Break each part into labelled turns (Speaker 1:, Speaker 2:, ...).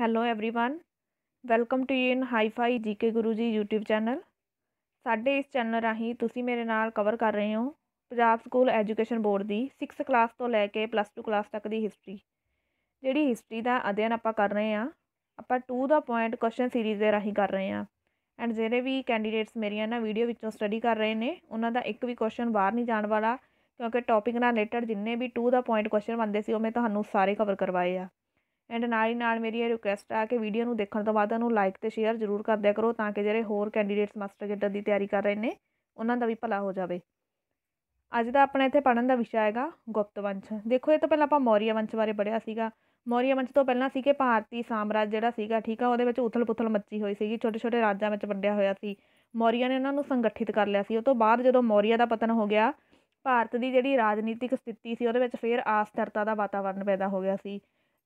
Speaker 1: hello everyone welcome to you in hi fi GK Guru ji YouTube channel ਸਾਡੇ ਇਸ channel ਰਾਹੀਂ ਤੁਸੀਂ ਮੇਰੇ ਨਾਲ ਕਵਰ ਕਰ ਰਹੇ ਹੋ ਪੰਜਾਬ ਸਕੂਲ ਐਜੂਕੇਸ਼ਨ ਬੋਰਡ ਦੀ 6th ਕਲਾਸ ਤੋਂ ਲੈ ਕੇ ਪਲੱਸ 2 ਕਲਾਸ ਤੱਕ ਦੀ ਹਿਸਟਰੀ ਜਿਹੜੀ ਹਿਸਟਰੀ ਦਾ ਅਧਿਐਨ ਆਪਾਂ ਕਰ ਰਹੇ ਆ ਆਪਾਂ 2 ਦਾ ਪੁਆਇੰਟ ਕੁਐਸਚਨ ਸੀਰੀਜ਼ ਦੇ ਰਾਹੀਂ ਕਰ ਰਹੇ ਆ ਐਂਡ ਜਿਹੜੇ ਵੀ ਕੈਂਡੀਡੇਟਸ ਮੇਰੀਆਂ ਨਾਲ ਵੀਡੀਓ ਵਿੱਚੋਂ ਸਟੱਡੀ ਕਰ ਰਹੇ ਨੇ ਉਹਨਾਂ ਦਾ ਇੱਕ ਵੀ ਕੁਐਸਚਨ ਬਾਹਰ ਨਹੀਂ ਜਾਣ ਵਾਲਾ ਕਿਉਂਕਿ ਟੌਪਿਕ ਨਾਲ ਰਿਲੇਟਡ ਜਿੰਨੇ ਵੀ 2 ਦਾ ਪੁਆਇੰਟ ਕੁਐਸਚਨ ਬੰਦੇ ਸੀ ਉਹ ਮੈਂ ਤੁਹਾਨੂੰ ਸਾਰੇ ਕਵਰ ਕਰਵਾਏ ਆ ਐਂਡ ਨਾਲ ਹੀ ਨਾਲ ਮੇਰੀ ਇਹ ਰਿਕੁਐਸਟ ਆ ਕਿ ਵੀਡੀਓ ਨੂੰ ਦੇਖਣ ਤੋਂ ਬਾਅਦ ਉਹਨੂੰ ਲਾਈਕ ਤੇ ਸ਼ੇਅਰ ਜ਼ਰੂਰ ਕਰਦਿਆ ਕਰੋ ਤਾਂ ਕਿ ਜਿਹੜੇ ਹੋਰ ਕੈਂਡੀਡੇਟਸ ਮਾਸਟਰ ਗੇਟਰ ਦੀ ਤਿਆਰੀ ਕਰ ਰਹੇ ਨੇ ਉਹਨਾਂ ਦਾ ਵੀ ਭਲਾ ਹੋ ਜਾਵੇ ਅੱਜ ਦਾ ਆਪਣਾ ਇੱਥੇ ਪੜਨ ਦਾ ਵਿਸ਼ਾ ਹੈਗਾ ਗੁਪਤ ਵੰਸ਼ ਦੇਖੋ ਇਹ ਤੋਂ ਪਹਿਲਾਂ ਆਪਾਂ ਮੌਰੀਆ ਵੰਸ਼ ਬਾਰੇ ਪੜਿਆ ਸੀਗਾ ਮੌਰੀਆ ਵੰਸ਼ ਤੋਂ ਪਹਿਲਾਂ ਸੀ ਕਿ ਭਾਰਤੀ ਸਾਮਰਾਜ ਜਿਹੜਾ ਸੀਗਾ ਠੀਕ ਆ ਉਹਦੇ ਵਿੱਚ ਉਥਲ-ਪੁਥਲ ਮੱਚੀ ਹੋਈ ਸੀਗੀ ਛੋਟੇ-ਛੋਟੇ ਰਾਜਾਂ ਵਿੱਚ ਵੰਡਿਆ ਹੋਇਆ ਸੀ ਮੌਰੀਆ ਨੇ ਉਹਨਾਂ ਨੂੰ ਸੰਗਠਿਤ ਕਰ ਲਿਆ ਸੀ ਉਹ ਤੋਂ ਬਾਅਦ ਜਦੋਂ ਮੌਰੀਆ ਦਾ ਪਤਨ ਹੋ ਗਿਆ ਭਾਰਤ ਦੀ ਜਿਹੜੀ ਰਾਜਨੀਤਿਕ ਸਥਿਤੀ ਸੀ ਉਹਦੇ ਵਿੱਚ ਫੇਰ ਆਸਥਰਤਾ ਦਾ ਵਾਤਾਵਰਣ ਪੈਦਾ ਹੋ ਗਿਆ ਸੀ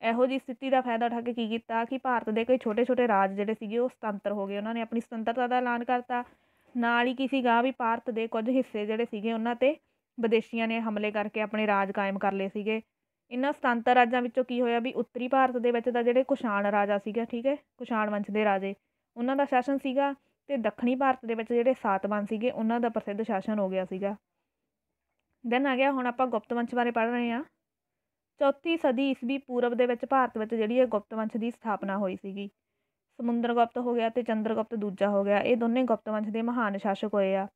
Speaker 1: ਇਹੋ ਜੀ ਸਥਿਤੀ ਦਾ ਫਾਇਦਾ ਉਠਾ ਕੇ ਕੀ ਕੀਤਾ ਕਿ ਭਾਰਤ ਦੇ ਕਈ ਛੋਟੇ ਛੋਟੇ ਰਾਜ ਜਿਹੜੇ ਸੀਗੇ ਉਹ ਸੁਤੰਤਰ ਹੋ ਗਏ ਉਹਨਾਂ ਨੇ ਆਪਣੀ ਸੁਤੰਤਰਤਾ ਦਾ ਐਲਾਨ ਕਰਤਾ ਨਾਲ ਹੀ ਕੀ ਸੀਗਾ ਵੀ ਭਾਰਤ ਦੇ ਕੁਝ ਹਿੱਸੇ ਜਿਹੜੇ ਸੀਗੇ ਉਹਨਾਂ ਤੇ ਵਿਦੇਸ਼ੀਆਂ ਨੇ ਹਮਲੇ ਕਰਕੇ ਆਪਣੇ ਰਾਜ ਕਾਇਮ ਕਰ ਲਏ ਸੀਗੇ ਇਹਨਾਂ ਸੁਤੰਤਰ ਰਾਜਾਂ ਵਿੱਚੋਂ ਕੀ ਹੋਇਆ ਵੀ ਉੱਤਰੀ ਭਾਰਤ ਦੇ ਵਿੱਚ ਦਾ ਜਿਹੜੇ ਕੁਸ਼ਾਣ ਰਾਜਾ ਸੀਗਾ ਠੀਕ ਹੈ ਕੁਸ਼ਾਣ ਵੰਸ਼ ਦੇ ਰਾਜੇ ਉਹਨਾਂ ਦਾ ਸ਼ਾਸਨ ਸੀਗਾ ਤੇ ਦੱਖਣੀ ਭਾਰਤ ਦੇ ਵਿੱਚ ਜਿਹੜੇ ਸਾਤਵਾਨ ਸੀਗੇ ਉਹਨਾਂ ਦਾ ਪ੍ਰਸਿੱਧ ਸ਼ਾਸਨ ਹੋ ਗਿਆ ਸੀਗਾ ਦੈਨ ਆ ਗਿਆ ਹੁਣ ਆਪਾਂ ਗੁਪਤ ਵੰਸ਼ ਬਾਰੇ ਪੜ੍ਹ ਰਹੇ ਹਾਂ ਚੌਥੀ ਸਦੀ ਈਸਵੀ ਪੂਰਬ ਦੇ ਵਿੱਚ ਭਾਰਤ ਵਿੱਚ ਜਿਹੜੀ ਇਹ ਗੁਪਤ ਵੰਸ਼ ਦੀ ਸਥਾਪਨਾ ਹੋਈ ਸੀਗੀ ਸਮੁੰਦਰ ਗੁਪਤ ਹੋ ਗਿਆ ਤੇ ਚੰਦਰ ਗੁਪਤ ਦੂਜਾ ਹੋ ਗਿਆ ਇਹ ਦੋਨੇ ਗੁਪਤ ਵੰਸ਼ ਦੇ ਮਹਾਨ ਸ਼ਾਸਕ ਹੋਏ ਆ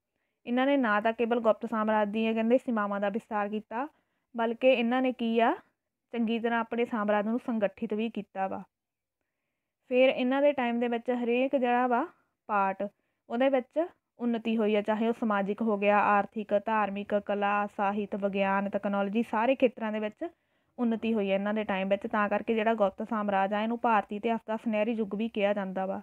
Speaker 1: ਇਹਨਾਂ ਨੇ ਨਾ ਤਾਂ ਕੇਵਲ ਗੁਪਤ ਸਾਮਰਾਜ ਦੀ ਇਹ ਕਹਿੰਦੇ ਸੀਮਾਵਾਂ ਦਾ ਵਿਸਤਾਰ ਕੀਤਾ ਬਲਕਿ ਇਹਨਾਂ ਨੇ ਕੀ ਆ ਚੰਗੀ ਤਰ੍ਹਾਂ ਆਪਣੇ ਸਾਮਰਾਜ ਨੂੰ ਸੰਗਠਿਤ ਵੀ ਕੀਤਾ ਵਾ ਫਿਰ ਇਹਨਾਂ ਦੇ ਟਾਈਮ ਦੇ ਵਿੱਚ ਹਰੇਕ ਜਿਹੜਾ ਵਾ ਪਾਰਟ ਉਹਦੇ ਵਿੱਚ ਉન્નਤੀ ਹੋਈ ਹੈ ਚਾਹੇ ਉਹ ਸਮਾਜਿਕ ਹੋ ਗਿਆ ਆਰਥਿਕ ਧਾਰਮਿਕ ਕਲਾ ਸਾਹਿਤ ਵਿਗਿਆਨ ਟੈਕਨੋਲੋਜੀ ਸਾਰੇ ਖੇਤਰਾਂ ਦੇ ਵਿੱਚ ਉੱਨਤੀ ਹੋਈ ਹੈ ਇਹਨਾਂ ਦੇ ਟਾਈਮ ਵਿੱਚ ਤਾਂ ਕਰਕੇ ਜਿਹੜਾ ਗੁਪਤ ਸਾਮਰਾਜ ਆ ਇਹਨੂੰ ਭਾਰਤੀ ਇਤਿਹਾਸ ਦਾ ਸੁਨਹਿਰੀ ਯੁੱਗ ਵੀ ਕਿਹਾ ਜਾਂਦਾ ਵਾ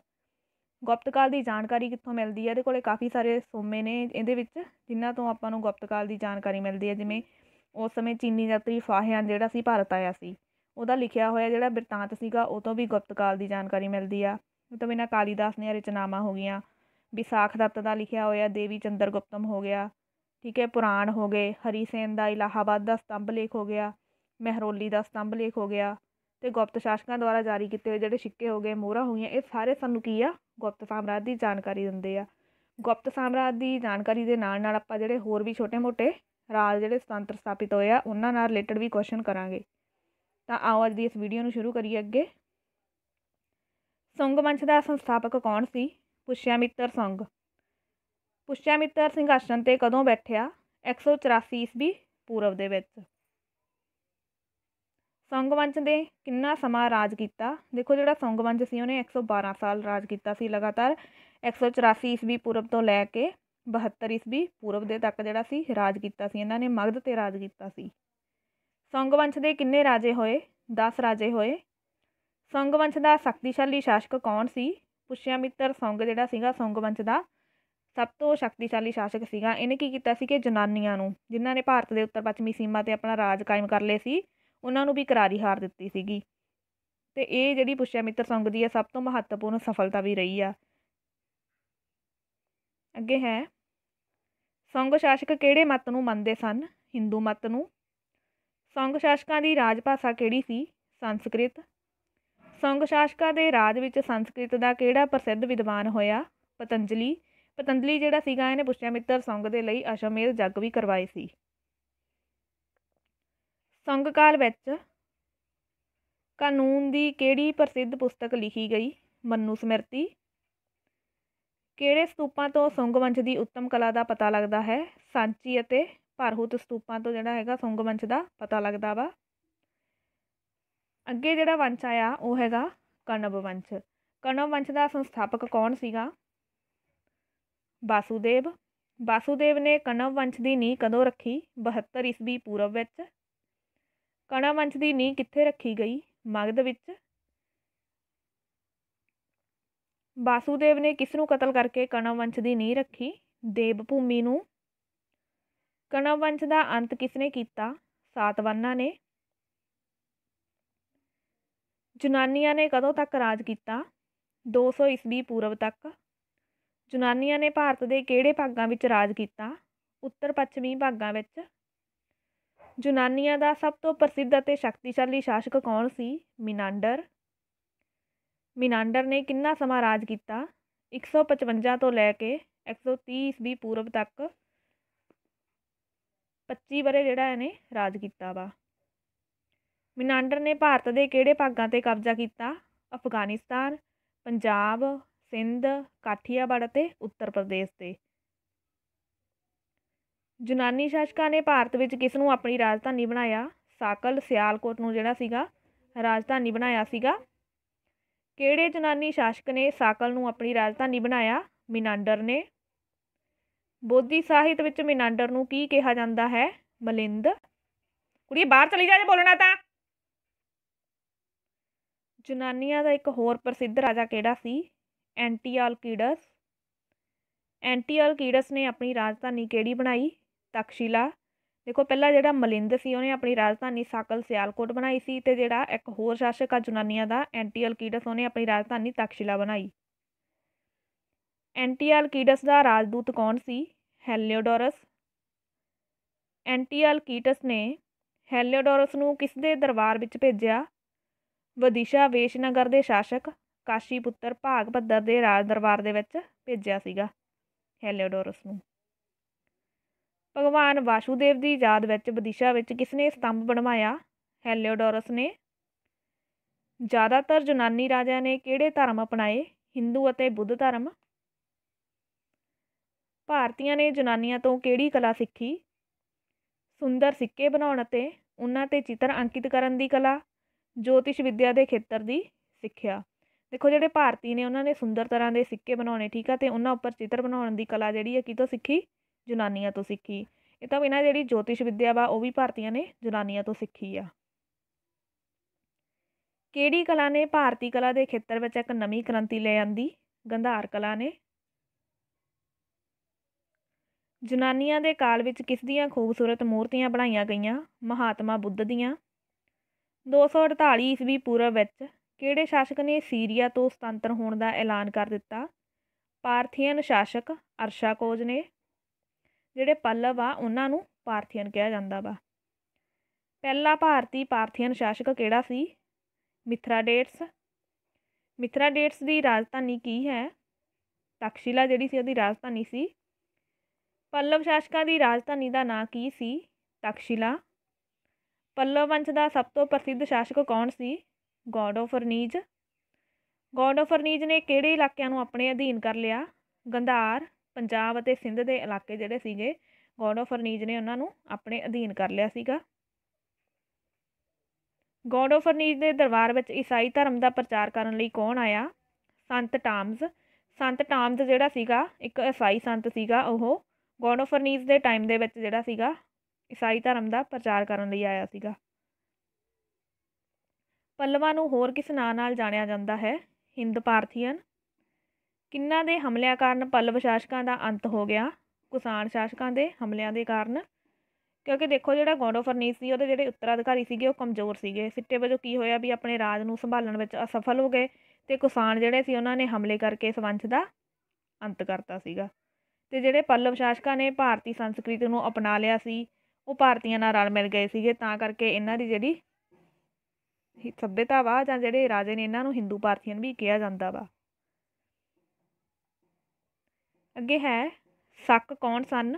Speaker 1: ਗੁਪਤ ਕਾਲ ਦੀ ਜਾਣਕਾਰੀ ਕਿੱਥੋਂ ਮਿਲਦੀ ਹੈ ਇਹਦੇ ਕੋਲੇ ਕਾਫੀ ਸਾਰੇ ਸੋਮੇ ਨੇ ਇਹਦੇ ਵਿੱਚ ਜਿਨ੍ਹਾਂ ਤੋਂ ਆਪਾਂ ਨੂੰ ਗੁਪਤ ਕਾਲ ਦੀ ਜਾਣਕਾਰੀ ਮਿਲਦੀ ਹੈ ਜਿਵੇਂ ਉਸ ਸਮੇਂ ਚੀਨੀ ਯਾਤਰੀ ਫਾਹਿਆਨ ਜਿਹੜਾ ਸੀ ਭਾਰਤ ਆਇਆ ਸੀ ਉਹਦਾ ਲਿਖਿਆ ਹੋਇਆ ਜਿਹੜਾ ਬਿਰਤਾਂਤ ਸੀਗਾ ਉਹ ਤੋਂ ਵੀ ਗੁਪਤ ਕਾਲ ਦੀ ਜਾਣਕਾਰੀ ਮਿਲਦੀ ਆ ਉਹ ਤੋਂ ਬਿਨਾਂ ਕਾਲੀਦਾਸ ਨੇ ਰਚਨਾਵਾਂ ਹੋ ਗਈਆਂ ਵਿਸਾਖ ਦੱਤ ਦਾ ਲਿਖਿਆ ਹੋਇਆ ਦੇਵੀ ਚੰਦਰ ਗੁਪਤਮ ਹੋ ਗਿਆ ਠੀਕ ਹੈ ਪੁਰਾਣ ਹੋ ਗਏ ਹਰੀ ਸੇਨ ਦਾ ਇਲਾਹਾਬਾਦ ਦਾ ਸਤੰਭ ਲੇਖ ਹੋ ਗਿਆ ਮਹਿਰੋਲੀ ਦਾ ਸਤੰਭ ਲੇਖ ਹੋ ਗਿਆ ਤੇ ਗੁਪਤ ਸ਼ਾਸਕਾਂ ਦੁਆਰਾ ਜਾਰੀ ਕੀਤੇ ਹੋਏ ਜਿਹੜੇ ਸਿੱਕੇ ਹੋ ਗਏ ਮੋਹਰਾਂ ਹੋ ਗਈਆਂ ਇਹ ਸਾਰੇ ਸਾਨੂੰ ਕੀ ਆ ਗੁਪਤ ਸਾਮਰਾਜ ਦੀ ਜਾਣਕਾਰੀ ਦਿੰਦੇ ਆ ਗੁਪਤ ਸਾਮਰਾਜ ਦੀ ਜਾਣਕਾਰੀ ਦੇ ਨਾਲ ਨਾਲ ਆਪਾਂ ਜਿਹੜੇ ਹੋਰ ਵੀ ਛੋਟੇ-ਮੋਟੇ ਰਾਜ ਜਿਹੜੇ ਸੁਤੰਤਰ ਸਥਾਪਿਤ ਹੋਏ ਆ ਉਹਨਾਂ ਨਾਲ ਰਿਲੇਟਡ ਵੀ ਕੁਐਸਚਨ ਕਰਾਂਗੇ ਤਾਂ ਆਓ ਅੱਜ ਦੀ ਇਸ ਵੀਡੀਓ ਨੂੰ ਸ਼ੁਰੂ ਕਰੀਏ ਅੱਗੇ ਸੰਗ ਮੰਚ ਦਾ ਸੰਸਥਾਪਕ ਕੌਣ ਸੀ ਪੁਸ਼ਿਆਮਿੱਤਰ ਸੰਘ ਸਿੰਘ ਆਸਣ ਤੇ ਕਦੋਂ ਬੈਠਿਆ 184 ਈਸਵੀ ਪੂਰਬ ਦੇ ਵਿੱਚ ਵੰਸ਼ ਦੇ ਕਿੰਨਾ ਸਮਾਂ ਰਾਜ ਕੀਤਾ ਦੇਖੋ ਜਿਹੜਾ ਵੰਸ਼ ਸੀ ਉਹਨੇ 112 ਸਾਲ ਰਾਜ ਕੀਤਾ ਸੀ ਲਗਾਤਾਰ 184 ਈਸਵੀ ਪੂਰਬ ਤੋਂ ਲੈ ਕੇ 72 ਈਸਵੀ ਪੂਰਬ ਦੇ ਤੱਕ ਜਿਹੜਾ ਸੀ ਰਾਜ ਕੀਤਾ ਸੀ ਇਹਨਾਂ ਨੇ ਮਗਧ ਤੇ ਰਾਜ ਕੀਤਾ ਸੀ ਵੰਸ਼ ਦੇ ਕਿੰਨੇ ਰਾਜੇ ਹੋਏ 10 ਰਾਜੇ ਹੋਏ ਵੰਸ਼ ਦਾ ਸ਼ਕਤੀਸ਼ਾਲੀ ਸ਼ਾਸਕ ਕੌਣ ਸੀ ਪੁਸ਼ਯਮਿੱਤਰ ਸੌਂਗ ਜਿਹੜਾ ਸੀਗਾ ਵੰਸ਼ ਦਾ ਸਭ ਤੋਂ ਸ਼ਕਤੀਸ਼ਾਲੀ ਸ਼ਾਸਕ ਸੀਗਾ ਇਹਨੇ ਕੀ ਕੀਤਾ ਸੀ ਕਿ ਜਨਾਨੀਆਂ ਨੂੰ ਜਿਨ੍ਹਾਂ ਨੇ ਭਾਰਤ ਦੇ ਉੱਤਰ ਪੱਛਮੀ ਸੀਮਾ ਤੇ ਆਪਣਾ ਰਾਜ ਕਾਇਮ ਕਰ ਲਏ ਸੀ ਉਹਨਾਂ ਨੂੰ ਵੀ ਕਰਾਰੀ ਹਾਰ ਦਿੱਤੀ ਸੀਗੀ ਤੇ ਇਹ ਜਿਹੜੀ ਪੁਸ਼ਿਆ ਮਿੱਤਰ ਸੰਗ ਦੀ ਹੈ ਸਭ ਤੋਂ ਮਹੱਤਵਪੂਰਨ ਸਫਲਤਾ ਵੀ ਰਹੀ ਆ ਅੱਗੇ ਹੈ ਸੰਗ ਸ਼ਾਸਕ ਕਿਹੜੇ ਮਤ ਨੂੰ ਮੰਨਦੇ ਸਨ Hindu ਮਤ ਨੂੰ ਸੰਗ ਸ਼ਾਸਕਾਂ ਦੀ ਰਾਜ ਭਾਸ਼ਾ ਕਿਹੜੀ ਸੀ ਸੰਸਕ੍ਰਿਤ ਸੰਗ ਸ਼ਾਸਕਾਂ ਦੇ ਰਾਜ ਵਿੱਚ ਸੰਸਕ੍ਰਿਤ ਦਾ ਕਿਹੜਾ ਪ੍ਰਸਿੱਧ ਵਿਦਵਾਨ ਹੋਇਆ ਪਤੰਜਲੀ ਪਤੰਜਲੀ ਜਿਹੜਾ ਸੀਗਾ ਇਹਨੇ ਪੁਸ਼ਿਆ ਮਿੱਤਰ ਸੰਗ ਦੇ ਲਈ ਅਸ਼ਮੇਧ ਜੱਗ ਵੀ ਕਰਵਾਏ ਸੀ ਸੰਘ ਕਾਲ ਵਿੱਚ ਕਾਨੂੰਨ ਦੀ ਕਿਹੜੀ ਪ੍ਰਸਿੱਧ ਪੁਸਤਕ ਲਿਖੀ ਗਈ ਮਨੂ ਸਮਿਰਤੀ ਕਿਹੜੇ ਸਤੂਪਾਂ ਤੋਂ ਸੁੰਗ ਵੰਸ਼ ਦੀ ਉੱਤਮ ਕਲਾ ਦਾ ਪਤਾ ਲੱਗਦਾ ਹੈ ਸਾਂਚੀ ਅਤੇ ਭਾਰਹੂਤ ਸਤੂਪਾਂ ਤੋਂ ਜਿਹੜਾ ਹੈਗਾ ਸੁੰਗ ਵੰਸ਼ ਦਾ ਪਤਾ ਲੱਗਦਾ ਵਾ ਅੱਗੇ ਜਿਹੜਾ ਵੰਸ਼ ਆਇਆ ਉਹ ਹੈਗਾ ਕਣਵ ਵੰਸ਼ ਕਣਵ ਵੰਸ਼ ਦਾ ਸੰਸਥਾਪਕ ਕੌਣ ਸੀਗਾ ਬਾਸੂਦੇਵ ਬਾਸੂਦੇਵ ਨੇ ਕਣਵ ਵੰਸ਼ ਦੀ ਨੀਂਹ ਕਦੋਂ ਰੱਖੀ 72 ਈਸਵੀ ਪੂਰਬ ਵਿੱਚ ਕਣਾ ਮੰਚ ਦੀ ਨੀ ਕਿੱਥੇ ਰੱਖੀ ਗਈ ਮਗਧ ਵਿੱਚ ਬਾਸੂਦੇਵ ਨੇ ਕਿਸ ਨੂੰ ਕਤਲ ਕਰਕੇ ਕਣਾ ਵੰਸ਼ ਦੀ ਨੀ ਰੱਖੀ ਦੇਵ ਭੂਮੀ ਨੂੰ ਕਣਾ ਵੰਸ਼ ਦਾ ਅੰਤ ਕਿਸ ਨੇ ਕੀਤਾ ਸਾਤਵਾਨਾ ਨੇ ਜੁਨਾਨੀਆਂ ਨੇ ਕਦੋਂ ਤੱਕ ਰਾਜ ਕੀਤਾ 200 ਈਸਵੀ ਪੂਰਬ ਤੱਕ ਜੁਨਾਨੀਆਂ ਨੇ ਭਾਰਤ ਦੇ ਕਿਹੜੇ ਭਾਗਾਂ ਵਿੱਚ ਰਾਜ ਕੀਤਾ ਉੱਤਰ ਪੱਛਮੀ ਭਾਗਾਂ ਵਿੱਚ ਯੂਨਾਨੀਆਂ ਦਾ ਸਭ ਤੋਂ ਪ੍ਰਸਿੱਧ ਅਤੇ ਸ਼ਕਤੀਸ਼ਾਲੀ ਸ਼ਾਸਕ ਕੌਣ ਸੀ ਮਿਨਾਂਡਰ ਮਿਨਾਂਡਰ ਨੇ ਕਿੰਨਾ ਸਮਾਂ ਰਾਜ ਕੀਤਾ 155 ਤੋਂ ਲੈ ਕੇ 130 ਈਸਵੀ ਪੂਰਵ ਤੱਕ 25 ਬਰੇ ਜਿਹੜਾ ਇਹਨੇ ਰਾਜ ਕੀਤਾ ਵਾ ਮਿਨਾਂਡਰ ਨੇ ਭਾਰਤ ਦੇ ਕਿਹੜੇ ਭਾਗਾਂ ਤੇ ਕਬਜ਼ਾ ਕੀਤਾ ਅਫਗਾਨਿਸਤਾਨ ਪੰਜਾਬ ਸਿੰਧ ਕਾਠੀਆਵਾੜ ਅਤੇ ਉੱਤਰ ਪ੍ਰਦੇਸ਼ ਤੇ ਜੁਨਾਨੀ ਸ਼ਾਸਕਾਂ ਨੇ ਭਾਰਤ ਵਿੱਚ ਕਿਸ ਨੂੰ ਆਪਣੀ ਰਾਜਧਾਨੀ ਬਣਾਇਆ ਸਾਕਲ ਸਿਆਲਕੋਟ ਨੂੰ ਜਿਹੜਾ ਸੀਗਾ ਰਾਜਧਾਨੀ ਬਣਾਇਆ ਸੀਗਾ ਕਿਹੜੇ ਜੁਨਾਨੀ ਸ਼ਾਸਕ ਨੇ ਸਾਕਲ ਨੂੰ ਆਪਣੀ ਰਾਜਧਾਨੀ ਬਣਾਇਆ ਮਿਨਾਂਡਰ ਨੇ ਬੋਧੀ ਸਾਹਿਤ ਵਿੱਚ ਮਿਨਾਂਡਰ ਨੂੰ ਕੀ ਕਿਹਾ ਜਾਂਦਾ ਹੈ ਮਲਿੰਦ ਕੁੜੀਏ ਬਾਹਰ ਚਲੀ ਜਾ ਜੇ ਬੋਲਣਾ ਤਾਂ ਜੁਨਾਨੀਆਂ ਦਾ ਇੱਕ ਹੋਰ ਪ੍ਰਸਿੱਧ ਰਾਜਾ ਕਿਹੜਾ ਸੀ ਐਂਟੀਆਲਕੀਡਸ ਐਂਟੀਆਲਕੀਡਸ ਨੇ ਆਪਣੀ ਰਾਜਧਾਨੀ ਕਿਹੜੀ ਬਣਾਈ ਤਕਸ਼ੀਲਾ ਦੇਖੋ ਪਹਿਲਾ ਜਿਹੜਾ ਮਲਿੰਦ ਸੀ ਉਹਨੇ ਆਪਣੀ ਰਾਜਧਾਨੀ ਸਾਕਲ ਸਿਆਲਕੋਟ ਬਣਾਈ ਸੀ ਤੇ ਜਿਹੜਾ ਇੱਕ ਹੋਰ ਸ਼ਾਸਕ ਆ ਜੁਨਾਨੀਆਂ ਦਾ ਐਂਟੀ ਅਲਕੀਡਸ ਉਹਨੇ ਆਪਣੀ ਰਾਜਧਾਨੀ ਤਕਸ਼ੀਲਾ ਬਣਾਈ ਐਂਟੀ ਅਲਕੀਡਸ ਦਾ ਰਾਜਦੂਤ ਕੌਣ ਸੀ ਹੈਲੀਓਡੋਰਸ ਐਂਟੀ ਅਲਕੀਟਸ ਨੇ ਹੈਲੀਓਡੋਰਸ ਨੂੰ ਕਿਸ ਦੇ ਦਰਬਾਰ ਵਿੱਚ ਭੇਜਿਆ ਵਦੀਸ਼ਾ ਵੇਸ਼ਨਗਰ ਦੇ ਸ਼ਾਸਕ ਕਾਸ਼ੀ ਪੁੱਤਰ ਭਾਗਭੱਦਰ ਦੇ ਰਾਜ ਦਰਬਾਰ ਦੇ ਵਿੱਚ ਭੇਜਿਆ ਸੀਗਾ ਹੈਲੀਓਡੋਰਸ ਨੂੰ ਭਗਵਾਨ ਵਾਸੂਦੇਵ ਦੀ ਯਾਦ ਵਿੱਚ ਵਿਦਿਸ਼ਾ ਵਿੱਚ ਕਿਸਨੇ ਸਤੰਭ ਬਣਵਾਇਆ ਹੈਲਿਓਡੋਰਸ ਨੇ ਜ਼ਿਆਦਾਤਰ ਜਨਾਨੀ ਰਾਜਿਆਂ ਨੇ ਕਿਹੜੇ ਧਰਮ ਅਪਣਾਏ ਹਿੰਦੂ ਅਤੇ ਬੁੱਧ ਧਰਮ ਭਾਰਤੀਆਂ ਨੇ ਜਨਾਨੀਆਂ ਤੋਂ ਕਿਹੜੀ ਕਲਾ ਸਿੱਖੀ ਸੁੰਦਰ ਸਿੱਕੇ ਬਣਾਉਣ ਅਤੇ ਉਹਨਾਂ ਤੇ ਚਿੱਤਰ ਅੰਕਿਤ ਕਰਨ ਦੀ ਕਲਾ ਜੋਤਿਸ਼ ਵਿੱਦਿਆ ਦੇ ਖੇਤਰ ਦੀ ਸਿੱਖਿਆ ਦੇਖੋ ਜਿਹੜੇ ਭਾਰਤੀ ਨੇ ਉਹਨਾਂ ਨੇ ਸੁੰਦਰ ਤਰ੍ਹਾਂ ਦੇ ਸਿੱਕੇ ਬਣਾਉਣੇ ਠੀਕ ਆ ਤੇ ਉਹਨਾਂ ਉੱਪਰ ਚਿੱਤਰ ਬਣਾਉਣ ਦੀ ਕਲਾ ਜਿਹੜੀ ਹੈ ਕਿਤੋਂ ਸਿੱਖੀ ਯੂਨਾਨੀਆਂ ਤੋਂ ਸਿੱਖੀ ਇਹ ਤਾਂ ਇਹਨਾਂ ਜਿਹੜੀ ਜੋਤਿਸ਼ ਵਿੱਦਿਆ ਵਾ ਉਹ ਵੀ ਭਾਰਤੀਆਂ ਨੇ ਯੂਨਾਨੀਆਂ ਤੋਂ ਸਿੱਖੀ ਆ ਕਿਹੜੀ ਕਲਾ ਨੇ ਭਾਰਤੀ ਕਲਾ ਦੇ ਖੇਤਰ ਵਿੱਚ ਇੱਕ ਨਵੀਂ ਕ੍ਰਾਂਤੀ ਲੈ ਆਂਦੀ ਗੰਧਾਰ ਕਲਾ ਨੇ ਯੂਨਾਨੀਆਂ ਦੇ ਕਾਲ ਵਿੱਚ ਕਿਸ ਦੀਆਂ ਖੂਬਸੂਰਤ ਮੂਰਤੀਆਂ ਬਣਾਈਆਂ ਗਈਆਂ ਮਹਾਤਮਾ ਬੁੱਧ ਦੀਆਂ 248 ਈਸਵੀ ਪੂਰਵ ਵਿੱਚ ਕਿਹੜੇ ਸ਼ਾਸਕ ਨੇ ਸੀਰੀਆ ਤੋਂ ਸੁਤੰਤਰ ਹੋਣ ਦਾ ਐਲਾਨ ਕਰ ਦਿੱਤਾ ਪਾਰਥੀਅਨ ਸ਼ਾਸਕ ਅਰਸ਼ਾਕੋਜ ਨੇ ਜਿਹੜੇ ਪੱਲਵ ਆ ਉਹਨਾਂ ਨੂੰ ਪਾਰਥੀਅਨ ਕਿਹਾ ਜਾਂਦਾ ਵਾ ਪਹਿਲਾ ਭਾਰਤੀ ਪਾਰਥੀਅਨ ਸ਼ਾਸਕ ਕਿਹੜਾ ਸੀ ਮਿਥਰਾਡੇਟਸ ਮਿਥਰਾਡੇਟਸ ਦੀ ਰਾਜਧਾਨੀ ਕੀ ਹੈ ਤਕਸ਼ਿਲਾ ਜਿਹੜੀ ਸੀ ਉਹਦੀ ਰਾਜਧਾਨੀ ਸੀ ਪੱਲਵ ਸ਼ਾਸਕਾਂ ਦੀ ਰਾਜਧਾਨੀ ਦਾ ਨਾਂ ਕੀ ਸੀ ਤਕਸ਼ਿਲਾ ਪੱਲਵ ਵੰਸ਼ ਦਾ ਸਭ ਤੋਂ ਪ੍ਰਸਿੱਧ ਸ਼ਾਸਕ ਕੌਣ ਸੀ ਗੋਡੋਫਰਨੀਜ ਗੋਡੋਫਰਨੀਜ ਨੇ ਕਿਹੜੇ ਇਲਾਕਿਆਂ ਨੂੰ ਆਪਣੇ ਅਧੀਨ ਕਰ ਲਿਆ ਗੰਧਾਰ ਪੰਜਾਬ ਅਤੇ ਸਿੰਧ ਦੇ ਇਲਾਕੇ ਜਿਹੜੇ ਸੀਗੇ ਗੌਡ ਫਰਨੀਜ ਨੇ ਉਹਨਾਂ ਨੂੰ ਆਪਣੇ ਅਧੀਨ ਕਰ ਲਿਆ ਸੀਗਾ ਗੌਡ ਫਰਨੀਜ ਦੇ ਦਰਬਾਰ ਵਿੱਚ ਈਸਾਈ ਧਰਮ ਦਾ ਪ੍ਰਚਾਰ ਕਰਨ ਲਈ ਕੌਣ ਆਇਆ ਸੰਤ ਟਾਮਸ ਸੰਤ ਟਾਮਸ ਜਿਹੜਾ ਸੀਗਾ ਇੱਕ ਈਸਾਈ ਸੰਤ ਸੀਗਾ ਉਹ ਗੌਡ ਫਰਨੀਜ ਦੇ ਟਾਈਮ ਦੇ ਵਿੱਚ ਜਿਹੜਾ ਸੀਗਾ ਈਸਾਈ ਧਰਮ ਦਾ ਪ੍ਰਚਾਰ ਕਰਨ ਲਈ ਆਇਆ ਸੀਗਾ ਪੱਲਵਾਂ ਨੂੰ ਹੋਰ ਕਿਸ ਨਾਂ ਨਾਲ ਜਾਣਿਆ ਜਾਂਦਾ ਹੈ ਹਿੰਦ ਪਾਰਥੀਅਨ ਕਿੰਨਾ ਦੇ ਹਮਲਿਆਂ ਕਾਰਨ ਪੱਲਵ ਸ਼ਾਸਕਾਂ ਦਾ ਅੰਤ ਹੋ ਗਿਆ ਕੁਸਾਨ ਸ਼ਾਸਕਾਂ ਦੇ ਹਮਲਿਆਂ ਦੇ ਕਾਰਨ ਕਿਉਂਕਿ ਦੇਖੋ ਜਿਹੜਾ ਫਰਨੀਸ ਸੀ ਉਹਦੇ ਜਿਹੜੇ ਉੱਤਰਾਧਿਕਾਰੀ ਸੀਗੇ ਉਹ ਕਮਜ਼ੋਰ ਸੀਗੇ ਸਿੱਟੇ ਵਜੋਂ ਕੀ ਹੋਇਆ ਵੀ ਆਪਣੇ ਰਾਜ ਨੂੰ ਸੰਭਾਲਣ ਵਿੱਚ ਅਸਫਲ ਹੋ ਗਏ ਤੇ ਕਿਸਾਨ ਜਿਹੜੇ ਸੀ ਉਹਨਾਂ ਨੇ ਹਮਲੇ ਕਰਕੇ ਵੰਸ਼ ਦਾ ਅੰਤ ਕਰਤਾ ਸੀਗਾ ਤੇ ਜਿਹੜੇ ਪੱਲਵ ਸ਼ਾਸਕਾਂ ਨੇ ਭਾਰਤੀ ਸੰਸਕ੍ਰਿਤੀ ਨੂੰ ਅਪਣਾ ਲਿਆ ਸੀ ਉਹ ਭਾਰਤੀਆਂ ਨਾਲ ਰਲ ਮਿਲ ਗਏ ਸੀਗੇ ਤਾਂ ਕਰਕੇ ਇਹਨਾਂ ਦੀ ਜਿਹੜੀ ਸੱਭਿਅਤਾ ਵਾ ਜਾਂ ਜਿਹੜੇ ਰਾਜੇ ਨੇ ਇਹਨਾਂ ਨੂੰ ਹਿੰਦੂ ਭਾਰਤੀਆਂ ਵੀ ਕਿਹਾ ਜਾਂਦਾ ਵਾ ਅੱਗੇ ਹੈ ਸੱਕ ਕੌਣ ਸਨ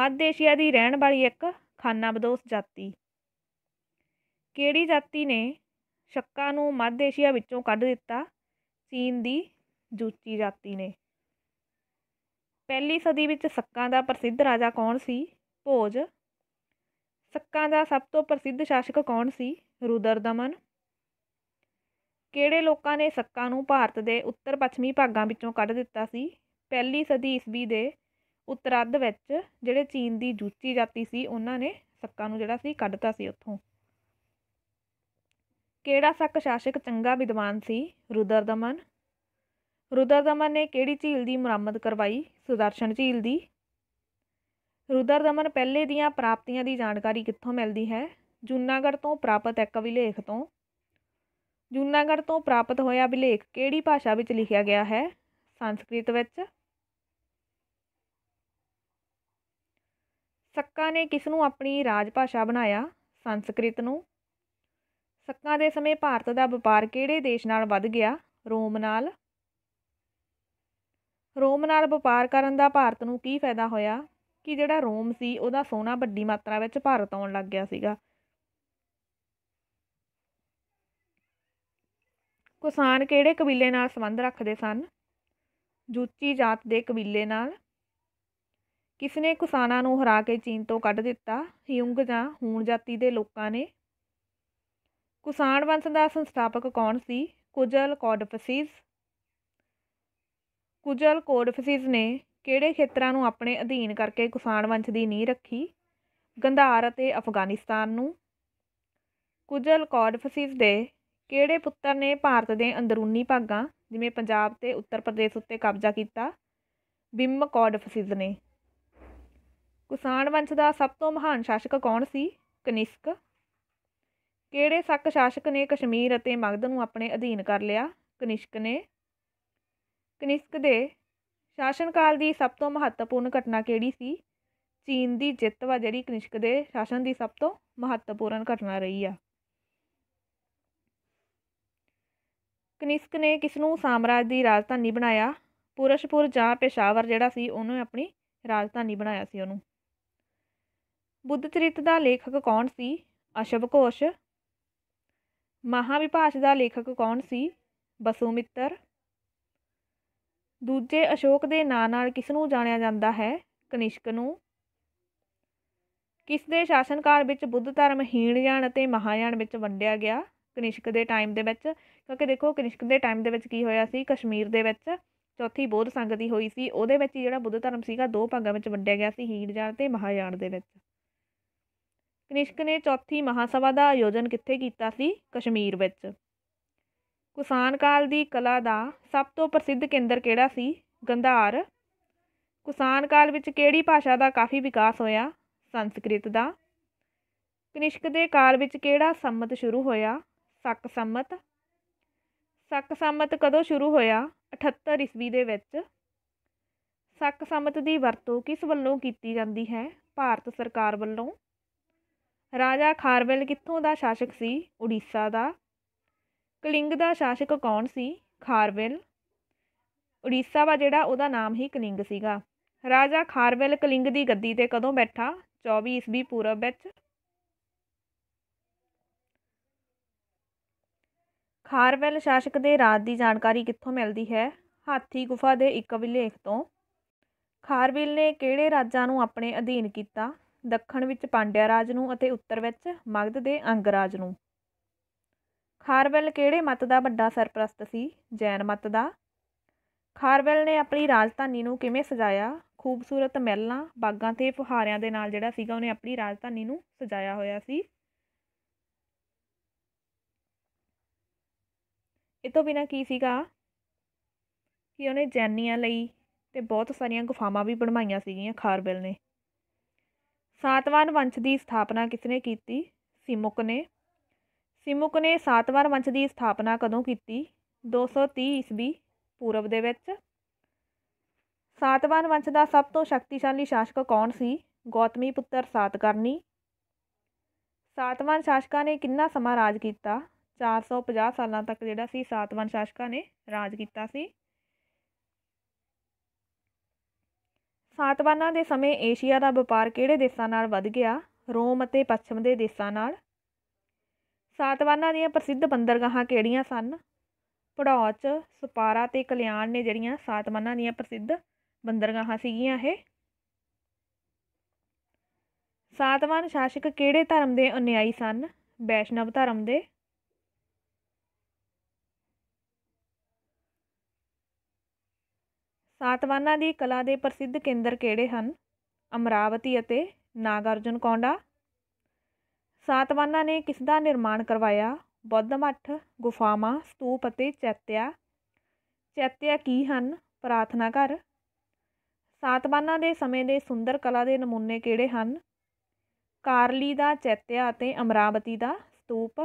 Speaker 1: ਮੱਧ ਏਸ਼ੀਆ ਦੀ ਰਹਿਣ ਵਾਲੀ ਇੱਕ ਖਾਨਾਬਦੋਸ ਜਾਤੀ ਕਿਹੜੀ ਜਾਤੀ ਨੇ ਸ਼ੱਕਾਂ ਨੂੰ ਮੱਧ ਏਸ਼ੀਆ ਵਿੱਚੋਂ ਕੱਢ ਦਿੱਤਾ ਚੀਨ ਦੀ ਜੂਚੀ ਜਾਤੀ ਨੇ ਪਹਿਲੀ ਸਦੀ ਵਿੱਚ ਸੱਕਾਂ ਦਾ ਪ੍ਰਸਿੱਧ ਰਾਜਾ ਕੌਣ ਸੀ ਭੋਜ ਸੱਕਾਂ ਦਾ ਸਭ ਤੋਂ ਪ੍ਰਸਿੱਧ ਸ਼ਾਸਕ ਕੌਣ ਸੀ ਰੁਦਰਦਮਨ ਕਿਹੜੇ ਲੋਕਾਂ ਨੇ ਸੱਕਾਂ ਨੂੰ ਭਾਰਤ ਦੇ ਉੱਤਰ ਪੱਛਮੀ ਭਾਗਾਂ ਵਿੱਚੋਂ ਕੱਢ ਦਿੱਤਾ ਸੀ ਪਹਿਲੀ ਸਦੀ ਈਸਵੀ ਦੇ ਉਤਰਾਧ ਵਿੱਚ ਜਿਹੜੇ ਚੀਨ ਦੀ ਜੂਚੀ ਜਾਤੀ ਸੀ ਉਹਨਾਂ ਨੇ ਸੱਕਾਂ ਨੂੰ ਜਿਹੜਾ ਸੀ ਕੱਢਤਾ ਸੀ ਉੱਥੋਂ ਕਿਹੜਾ ਸੱਕ ਸ਼ਾਸਕ ਚੰਗਾ ਵਿਦਵਾਨ ਸੀ ਰੁਦਰਦਮਨ ਰੁਦਰਦਮਨ ਨੇ ਕਿਹੜੀ ਝੀਲ ਦੀ ਮੁਰੰਮਤ ਕਰਵਾਈ ਸੁਦਰਸ਼ਨ ਝੀਲ ਦੀ ਰੁਦਰਦਮਨ ਪਹਿਲੇ ਦੀਆਂ ਪ੍ਰਾਪਤੀਆਂ ਦੀ ਜਾਣਕਾਰੀ ਕਿੱਥੋਂ ਮਿਲਦੀ ਹੈ ਜੂਨਾਗੜ੍ਹ ਤੋਂ ਪ੍ਰਾਪਤ ਇੱਕ ਅਭਿਲੇਖ ਤੋਂ ਜੂਨਾਗੜ੍ਹ ਤੋਂ ਪ੍ਰਾਪਤ ਹੋਇਆ ਅਭਿਲੇਖ ਕਿਹੜੀ ਭਾਸ਼ਾ ਵਿੱਚ ਲਿਖਿਆ ਗਿਆ ਹੈ ਸੰਸਕ੍ਰਿਤ ਵਿੱਚ ਸੱਕਾ ਨੇ ਕਿਸ ਨੂੰ ਆਪਣੀ ਰਾਜ ਭਾਸ਼ਾ ਬਣਾਇਆ ਸੰਸਕ੍ਰਿਤ ਨੂੰ ਸੱਕਾ ਦੇ ਸਮੇਂ ਭਾਰਤ ਦਾ ਵਪਾਰ ਕਿਹੜੇ ਦੇਸ਼ ਨਾਲ ਵੱਧ ਗਿਆ ਰੋਮ ਨਾਲ ਰੋਮ ਨਾਲ ਵਪਾਰ ਕਰਨ ਦਾ ਭਾਰਤ ਨੂੰ ਕੀ ਫਾਇਦਾ ਹੋਇਆ ਕਿ ਜਿਹੜਾ ਰੋਮ ਸੀ ਉਹਦਾ ਸੋਨਾ ਵੱਡੀ ਮਾਤਰਾ ਵਿੱਚ ਭਾਰਤ ਆਉਣ ਲੱਗ ਗਿਆ ਸੀਗਾ ਕਿਸਾਨ ਕਿਹੜੇ ਕਬੀਲੇ ਨਾਲ ਸੰਬੰਧ ਰੱਖਦੇ ਸਨ ਜੂਚੀ ਜਾਤ ਦੇ ਕਬੀਲੇ ਨਾਲ ਕਿਸਨੇ ਕੁਸਾਨਾਂ ਨੂੰ ਹਰਾ ਕੇ ਚੀਨ ਤੋਂ ਕੱਢ ਦਿੱਤਾ ਹਿਉਂਗ ਜਾਂ ਹੂਣ ਜਾਤੀ ਦੇ ਲੋਕਾਂ ਨੇ ਕੁਸਾਨ ਵੰਸ਼ ਦਾ ਸੰਸਥਾਪਕ ਕੌਣ ਸੀ ਕੁਜਲ ਕੋਡਫਸਿਸ ਕੁਜਲ ਕੋਡਫਸਿਸ ਨੇ ਕਿਹੜੇ ਖੇਤਰਾਂ ਨੂੰ ਆਪਣੇ ਅਧੀਨ ਕਰਕੇ ਕੁਸਾਨ ਵੰਸ਼ ਦੀ ਨੀਂਹ ਰੱਖੀ ਗੰਧਾਰ ਅਤੇ ਅਫਗਾਨਿਸਤਾਨ ਨੂੰ ਕੁਜਲ ਕੋਡਫਸਿਸ ਦੇ ਕਿਹੜੇ ਪੁੱਤਰ ਨੇ ਭਾਰਤ ਦੇ ਅੰਦਰੂਨੀ ਭਾਗਾਂ ਜਿਵੇਂ ਪੰਜਾਬ ਤੇ ਉੱਤਰ ਪ੍ਰਦੇਸ਼ ਉੱਤੇ ਕਬਜ਼ਾ ਕੀਤਾ ਬਿੰਮ ਕੋਡ ਫਸਿਦ ਨੇ ਕੁਸਾਨ ਵੰਸ਼ ਦਾ ਸਭ ਤੋਂ ਮਹਾਨ ਸ਼ਾਸਕ ਕੌਣ ਸੀ ਕਨਿਸ਼ਕ ਕਿਹੜੇ ਸੱਕ ਸ਼ਾਸਕ ਨੇ ਕਸ਼ਮੀਰ ਅਤੇ ਮਗਧ ਨੂੰ ਆਪਣੇ ਅਧੀਨ ਕਰ ਲਿਆ ਕਨਿਸ਼ਕ ਨੇ ਕਨਿਸ਼ਕ ਦੇ ਸ਼ਾਸਨ ਕਾਲ ਦੀ ਸਭ ਤੋਂ ਮਹੱਤਵਪੂਰਨ ਘਟਨਾ ਕਿਹੜੀ ਸੀ ਚੀਨ ਦੀ ਜਿੱਤ ਵਾ ਜਿਹੜੀ ਕਨਿਸ਼ਕ ਦੇ ਸ਼ਾਸਨ ਦੀ ਸਭ ਤੋਂ ਮਹੱਤਵਪੂਰਨ ਘਟਨਾ ਰਹੀ ਆ ਕਨਿਸ਼ਕ ਨੇ ਕਿਸ ਨੂੰ ਸਾਮਰਾਜ ਦੀ ਰਾਜਧਾਨੀ ਬਣਾਇਆ ਪੁਰਸ਼ਪੁਰ ਜਾਂ ਪੇਸ਼ਾਵਰ ਜਿਹੜਾ ਸੀ ਉਹਨੂੰ ਆਪਣੀ ਰਾਜਧਾਨੀ ਬਣਾਇਆ ਸੀ ਉਹਨੂੰ ਬੁੱਧ ਚਰਿਤ ਦਾ ਲੇਖਕ ਕੌਣ ਸੀ ਅਸ਼ਵਕੋਸ਼ ਮਹਾਵਿਭਾਸ਼ ਦਾ ਲੇਖਕ ਕੌਣ ਸੀ ਬਸੂਮਿੱਤਰ ਦੂਜੇ ਅਸ਼ੋਕ ਦੇ ਨਾਂ ਨਾਲ ਕਿਸ ਨੂੰ ਜਾਣਿਆ ਜਾਂਦਾ ਹੈ ਕਨਿਸ਼ਕ ਨੂੰ ਕਿਸ ਦੇ ਸ਼ਾਸਨਕਾਲ ਵਿੱਚ ਬੁੱਧ ਧਰਮ ਹੀਣਯਾਨ ਅਤੇ ਮਹਾਯਾਨ ਵਿੱਚ ਵੰਡਿਆ ਗਿਆ ਕਨਿਸ਼ਕ ਦੇ ਟਾਈਮ ਦੇ ਵਿੱਚ ਕਿਉਂਕਿ ਦੇਖੋ ਕਨਿਸ਼ਕ ਦੇ ਟਾਈਮ ਦੇ ਵਿੱਚ ਕੀ ਹੋਇਆ ਸੀ ਕਸ਼ਮੀਰ ਦੇ ਵਿੱਚ ਚੌਥੀ ਬੋਧ ਸੰਗਤੀ ਹੋਈ ਸੀ ਉਹਦੇ ਵਿੱਚ ਜਿਹੜਾ ਬੁੱਧ ਧਰਮ ਸੀਗਾ ਦੋ ਭਾਗਾਂ ਵਿੱਚ ਵੰਡਿਆ ਗਿਆ ਸੀ ਹੀਣਜਾਣ ਤੇ ਮਹਾਯਾਣ ਦੇ ਵਿੱਚ ਕਨਿਸ਼ਕ ਨੇ ਚੌਥੀ ਮਹਾਸਭਾ ਦਾ ਆਯੋਜਨ ਕਿੱਥੇ ਕੀਤਾ ਸੀ ਕਸ਼ਮੀਰ ਵਿੱਚ ਕੁਸਾਨ ਕਾਲ ਦੀ ਕਲਾ ਦਾ ਸਭ ਤੋਂ ਪ੍ਰਸਿੱਧ ਕੇਂਦਰ ਕਿਹੜਾ ਸੀ ਗੰਧਾਰ ਕੁਸਾਨ ਕਾਲ ਵਿੱਚ ਕਿਹੜੀ ਭਾਸ਼ਾ ਦਾ ਕਾਫੀ ਵਿਕਾਸ ਹੋਇਆ ਸੰਸਕ੍ਰਿਤ ਦਾ ਕਨਿਸ਼ਕ ਦੇ ਕਾਲ ਵਿੱਚ ਕਿਹੜਾ ਸੰਮਤ ਸ਼ੁਰੂ ਹੋਇਆ ਸੱਕ ਸੰਮਤ ਸੱਕ ਸਮਤ ਕਦੋਂ ਸ਼ੁਰੂ ਹੋਇਆ 78 ਈਸਵੀ ਦੇ ਵਿੱਚ ਸੱਕ ਸਮਤ ਦੀ ਵਰਤੋਂ ਕਿਸ ਵੱਲੋਂ ਕੀਤੀ ਜਾਂਦੀ ਹੈ ਭਾਰਤ ਸਰਕਾਰ ਵੱਲੋਂ ਰਾਜਾ ਖਾਰਵੈਲ ਕਿੱਥੋਂ ਦਾ ਸ਼ਾਸਕ ਸੀ ਉੜੀਸਾ ਦਾ ਕਲਿੰਗ ਦਾ ਸ਼ਾਸਕ ਕੌਣ ਸੀ ਖਾਰਵੈਲ ਉੜੀਸਾ ਵਾ ਜਿਹੜਾ ਉਹਦਾ ਨਾਮ ਹੀ ਕਲਿੰਗ ਸੀਗਾ ਰਾਜਾ ਖਾਰਵੈਲ ਕਲਿੰਗ ਦੀ ਗੱਦੀ ਤੇ ਕਦੋਂ ਬੈਠਾ 24 ਈਸਵੀ ਪੂਰਬ ਵਿੱਚ ਖਾਰਵੈਲ ਸ਼ਾਸਕ ਦੇ ਰਾਜ ਦੀ ਜਾਣਕਾਰੀ ਕਿੱਥੋਂ ਮਿਲਦੀ ਹੈ ਹਾਥੀ ਗੁਫਾ ਦੇ ਇੱਕ ਅਭਿਲੇਖ ਤੋਂ ਖਾਰਵੈਲ ਨੇ ਕਿਹੜੇ ਰਾਜਾਂ ਨੂੰ ਆਪਣੇ ਅਧੀਨ ਕੀਤਾ ਦੱਖਣ ਵਿੱਚ ਪਾਂਡਿਆ ਰਾਜ ਨੂੰ ਅਤੇ ਉੱਤਰ ਵਿੱਚ ਮਗਧ ਦੇ ਅੰਗ ਰਾਜ ਨੂੰ ਖਾਰਵੈਲ ਕਿਹੜੇ ਮਤ ਦਾ ਵੱਡਾ ਸਰਪ੍ਰਸਤ ਸੀ ਜੈਨ ਮਤ ਦਾ ਖਾਰਵੈਲ ਨੇ ਆਪਣੀ ਰਾਜਧਾਨੀ ਨੂੰ ਕਿਵੇਂ ਸਜਾਇਆ ਖੂਬਸੂਰਤ ਮਹਿਲਾਂ ਬਾਗਾਂ ਤੇ ਫੁਹਾਰਿਆਂ ਦੇ ਨਾਲ ਜਿਹੜਾ ਸੀਗਾ ਉਹਨੇ ਆਪਣੀ ਰਾਜਧਾਨੀ ਨੂੰ ਸਜਾਇਆ ਹੋਇਆ ਸੀ ਇਹ ਤੋਂ ਬਿਨਾ ਕੀ ਸੀਗਾ ਕਿ ਉਹਨੇ ਜੈਨੀਆਂ ਲਈ ਤੇ ਬਹੁਤ ਸਾਰੀਆਂ ਗੁਫਾਵਾਂ ਵੀ ਬਣਵਾਈਆਂ ਸੀਗੀਆਂ ਖਾਰਬਿਲ ਨੇ ਸਾਤਵਾਨ ਵੰਸ਼ ਦੀ ਸਥਾਪਨਾ ਕਿਸਨੇ ਕੀਤੀ ਸਿਮੁਕ ਨੇ ਸਿਮੁਕ ਨੇ ਸਾਤਵਾਨ ਵੰਸ਼ ਦੀ ਸਥਾਪਨਾ ਕਦੋਂ ਕੀਤੀ 230 ਈਸਵੀ ਪੂਰਬ ਦੇ ਵਿੱਚ ਸਾਤਵਾਨ ਵੰਸ਼ ਦਾ ਸਭ ਤੋਂ ਸ਼ਕਤੀਸ਼ਾਲੀ ਸ਼ਾਸਕ ਕੌਣ ਸੀ ਗੌਤਮੀ ਪੁੱਤਰ ਸਾਤਕਰਨੀ ਸਾਤਵਾਨ ਸ਼ਾਸਕਾਂ ਨੇ ਕਿੰਨਾ ਸਮਾਂ ਰਾਜ ਕੀਤਾ 450 ਸਾਲਾਂ ਤੱਕ ਜਿਹੜਾ ਸੀ ਸਾਤਵਾਂ ਸ਼ਾਸਕਾਂ ਨੇ ਰਾਜ ਕੀਤਾ ਸੀ ਸਾਤਵਾਨਾਂ ਦੇ ਸਮੇਂ ਏਸ਼ੀਆ ਦਾ ਵਪਾਰ ਕਿਹੜੇ ਦੇਸ਼ਾਂ ਨਾਲ ਵਧ ਗਿਆ ਰੋਮ ਅਤੇ ਪੱਛਮ ਦੇ ਦੇਸ਼ਾਂ ਨਾਲ ਸਾਤਵਾਨਾਂ ਦੀਆਂ ਪ੍ਰਸਿੱਧ ਬੰਦਰਗਾਹਾਂ ਕਿਹੜੀਆਂ ਸਨ ਪੜੌਚ ਸਪਾਰਾ ਤੇ ਕਲਿਆਣ ਨੇ ਜਿਹੜੀਆਂ ਸਾਤਵਾਨਾਂ ਦੀਆਂ ਪ੍ਰਸਿੱਧ ਬੰਦਰਗਾਹਾਂ ਸੀਗੀਆਂ ਇਹ ਸਾਤਵਾਨ ਸ਼ਾਸਕ ਕਿਹੜੇ ਧਰਮ ਦੇ ਅਨੁਯਾਈ ਸਨ ਵੈਸ਼ਨਵ ਧਰਮ ਦੇ ਸਾਤਵਾਹਨਾਂ ਦੀ ਕਲਾ ਦੇ ਪ੍ਰਸਿੱਧ ਕੇਂਦਰ ਕਿਹੜੇ ਹਨ ਅਮਰਾਵਤੀ ਅਤੇ ਨਾਗਾਰਜੁਨ ਕੋਂਡਾ ਸਾਤਵਾਹਨਾਂ ਨੇ ਕਿਸ ਦਾ ਨਿਰਮਾਣ ਕਰਵਾਇਆ ਬੁੱਧ ਮੱਠ ਗੁਫਾਵਾਂ ਸਤੂਪ ਅਤੇ ਚੈਤਿਆ ਚੈਤਿਆ ਕੀ ਹਨ ਪ੍ਰਾਰਥਨਾ ਘਰ ਸਾਤਵਾਹਨਾਂ ਦੇ ਸਮੇਂ ਦੇ ਸੁੰਦਰ ਕਲਾ ਦੇ ਨਮੂਨੇ ਕਿਹੜੇ ਹਨ ਕਾਰਲੀ ਦਾ ਚੈਤਿਆ ਅਤੇ ਅਮਰਾਵਤੀ ਦਾ ਸਤੂਪ